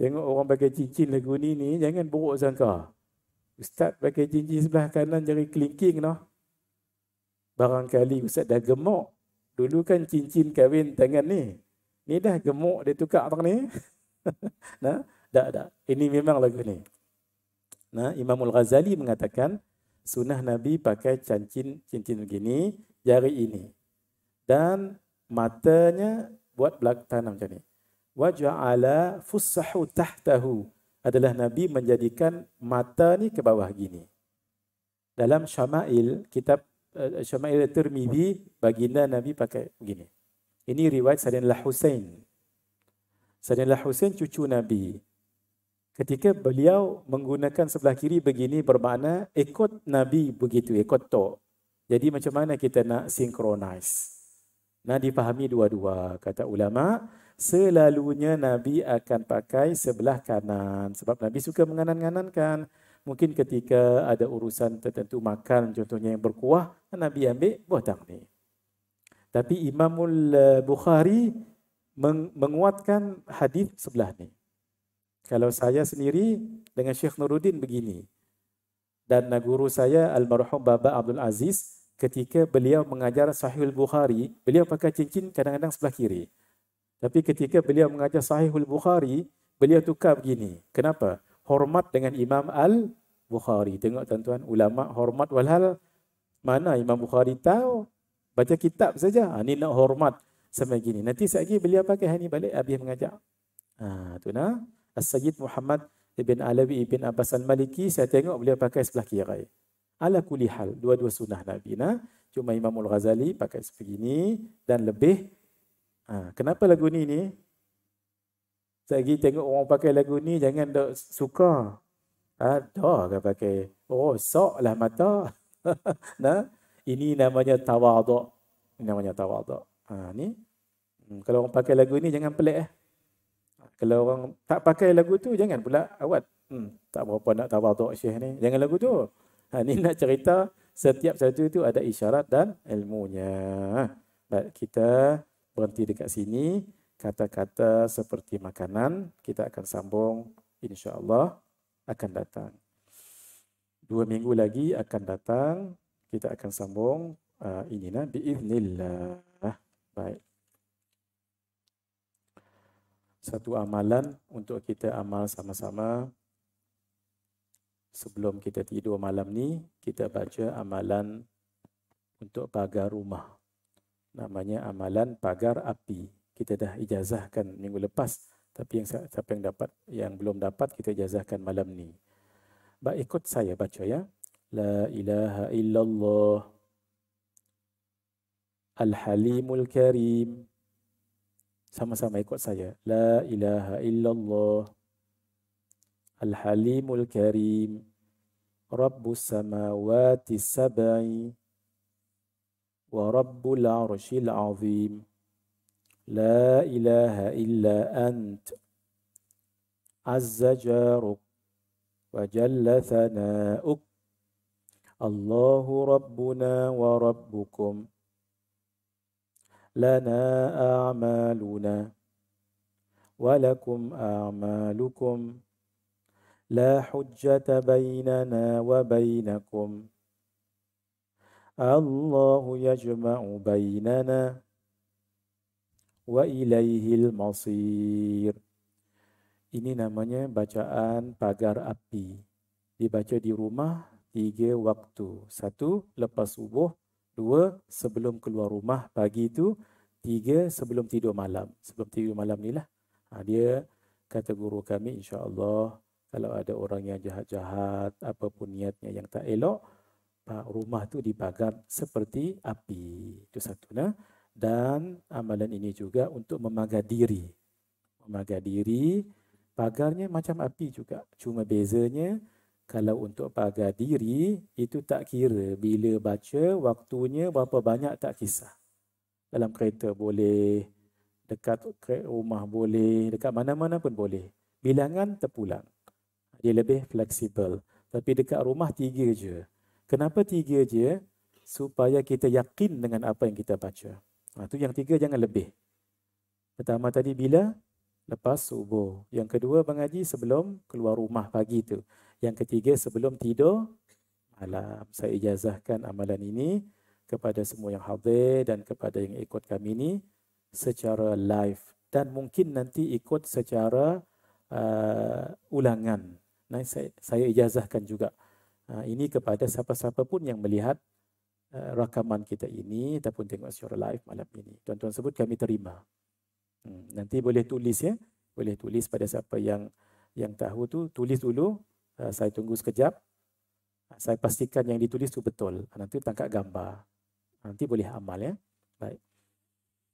Tengok orang pakai cincin lagu ni ni jangan buruk sangka. Ustaz pakai cincin sebelah kanan jari kelingking noh. Barangkali ustaz dah gemuk. Dulu kan cincin kahwin tangan ni. Ni dah gemuk dia tukar tak ni. nah, dak dak. Ini memang lagu ni. Nah, Imam Al-Ghazali mengatakan sunnah Nabi pakai cincin cincin begini jari ini. Dan matanya buat belak tanam macam ni. Wa ja'ala fussahu tahtahu adalah Nabi menjadikan mata ni ke bawah gini. Dalam Syama'il, kitab uh, Syama'il Tirmidhi, baginda Nabi pakai begini. Ini riwayat Sayyidina Husain. Sayyidina Husain cucu Nabi. Ketika beliau menggunakan sebelah kiri begini bermakna ikut Nabi begitu, ikut tok. Jadi macam mana kita nak synchronize? Nah, difahami dua-dua kata ulama. Selalunya Nabi akan pakai sebelah kanan sebab Nabi suka menganan-nganankan. Mungkin ketika ada urusan tertentu makan contohnya yang berkuah, Nabi ambil buah tang ni. Tapi Imamul eh, Bukhari menguatkan hadis sebelah ni. Kalau saya sendiri dengan Syekh Nuruddin begini dan guru saya almarhum Baba Abdul Aziz ketika beliau mengajar Sahihul Bukhari, beliau pakai cincin kadang-kadang sebelah kiri. Tapi ketika beliau mengajar Sahihul Bukhari, beliau tukar begini. Kenapa? Hormat dengan Imam Al-Bukhari. Tengok tuan-tuan, ulama hormat walhal mana Imam Bukhari tahu? Baca kitab saja. Ha, ini nak hormat sama gini. Nanti lagi beliau pakai hari ini balik habis mengajar. Ha, tu nah. As-Sayyid Muhammad ibn Alawi ibn Abbas Al-Maliki saya tengok beliau pakai sebelah kiri ala kulli hal dua-dua sunnah nabi nah cuma imamul ghazali pakai seperti ini dan lebih ha, kenapa lagu ni ni saya pergi tengok orang pakai lagu ni jangan dok suka ada ha, ke pakai oh sok lah mata nah ini namanya tawaduk ini namanya tawaduk ha, ni hmm, kalau orang pakai lagu ni jangan pelik eh ha, kalau orang tak pakai lagu tu jangan pula awat hmm, tak berapa nak tawaduk syekh ni jangan lagu tu Ha, ini nak cerita setiap satu itu ada isyarat dan ilmunya. Baik, kita berhenti dekat sini. Kata-kata seperti makanan, kita akan sambung insyaAllah akan datang. Dua minggu lagi akan datang, kita akan sambung uh, ha, inilah. Bi'idhnillah. Baik. Satu amalan untuk kita amal sama-sama sebelum kita tidur malam ni kita baca amalan untuk pagar rumah. Namanya amalan pagar api. Kita dah ijazahkan minggu lepas tapi yang siapa yang dapat yang belum dapat kita ijazahkan malam ni. Baik ikut saya baca ya. La ilaha illallah. Al-Halimul Karim. Sama-sama ikut saya. La ilaha illallah. الحليم الكريم رب السماوات السبع ورب العرش العظيم لا إله إلا أنت عز جارك وجل ثناؤك الله ربنا وربكم لنا أعمالنا ولكم أعمالكم لا حجة بيننا وبينكم الله يجمع بيننا وإليه المصير Ini namanya bacaan pagar api. Dibaca di rumah tiga waktu. Satu, lepas subuh. Dua, sebelum keluar rumah pagi itu. Tiga, sebelum tidur malam. Sebelum tidur malam inilah. Ha, dia kata guru kami insyaAllah Allah kalau ada orang yang jahat-jahat, apapun niatnya yang tak elok, rumah tu dibakar seperti api. Itu satu. Nah. Dan amalan ini juga untuk memagar diri. Memagar diri, pagarnya macam api juga. Cuma bezanya, kalau untuk pagar diri, itu tak kira bila baca, waktunya berapa banyak tak kisah. Dalam kereta boleh, dekat rumah boleh, dekat mana-mana pun boleh. Bilangan terpulang dia lebih fleksibel. Tapi dekat rumah tiga je. Kenapa tiga je? Supaya kita yakin dengan apa yang kita baca. Ha, tu yang tiga jangan lebih. Pertama tadi bila? Lepas subuh. Yang kedua mengaji sebelum keluar rumah pagi tu. Yang ketiga sebelum tidur malam. Saya ijazahkan amalan ini kepada semua yang hadir dan kepada yang ikut kami ini secara live. Dan mungkin nanti ikut secara uh, ulangan. Nah, saya, saya ijazahkan juga ha, ini kepada siapa-siapa pun yang melihat uh, rakaman kita ini ataupun tengok secara live malam ini. Tuan-tuan sebut kami terima. Hmm, nanti boleh tulis ya. Boleh tulis pada siapa yang yang tahu tu tulis dulu. Uh, saya tunggu sekejap. Ah, saya pastikan yang ditulis tu betul. Nanti tangkap gambar. Nanti boleh amal ya. Baik.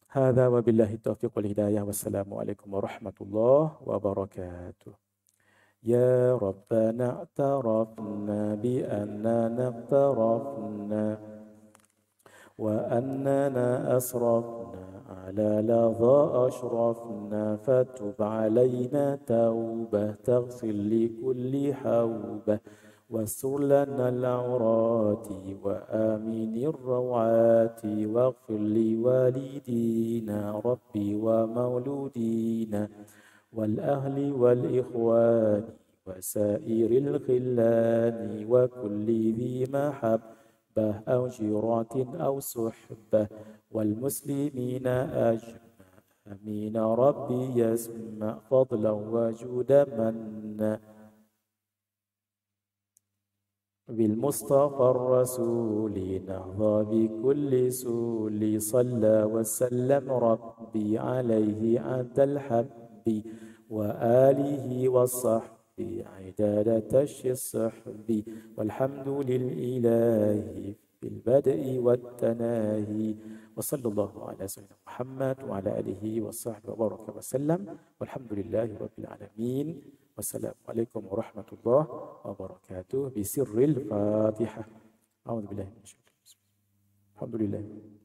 هذا وبالله التوفيق والهدايه والسلام عليكم alaikum warahmatullahi wabarakatuh. يا ربنا اعترفنا بأننا اقترفنا وأننا أسرفنا على لظى أشرفنا فتب علينا توبة تغفر لكل حوبة واستر لنا العورات وآمن الروعات واغفر لوالدينا ربي ومولودينا والأهل والإخوان وسائر الخلان وكل ذي محبة أو جيرة أو صحبة والمسلمين أجمع أمين ربي يسمع فضلا وجود من بالمصطفى الرسول نهضى بكل سول صلى وسلم ربي عليه عند الحب وآله وصحبه عداد تش الصحب والحمد للإله في البدء والتناهي وصلى الله على سيدنا محمد وعلى آله وصحبه وبارك وسلم والحمد لله رب العالمين والسلام عليكم ورحمة الله وبركاته بسر الفاتحة أعوذ بالله من الشيطان الحمد لله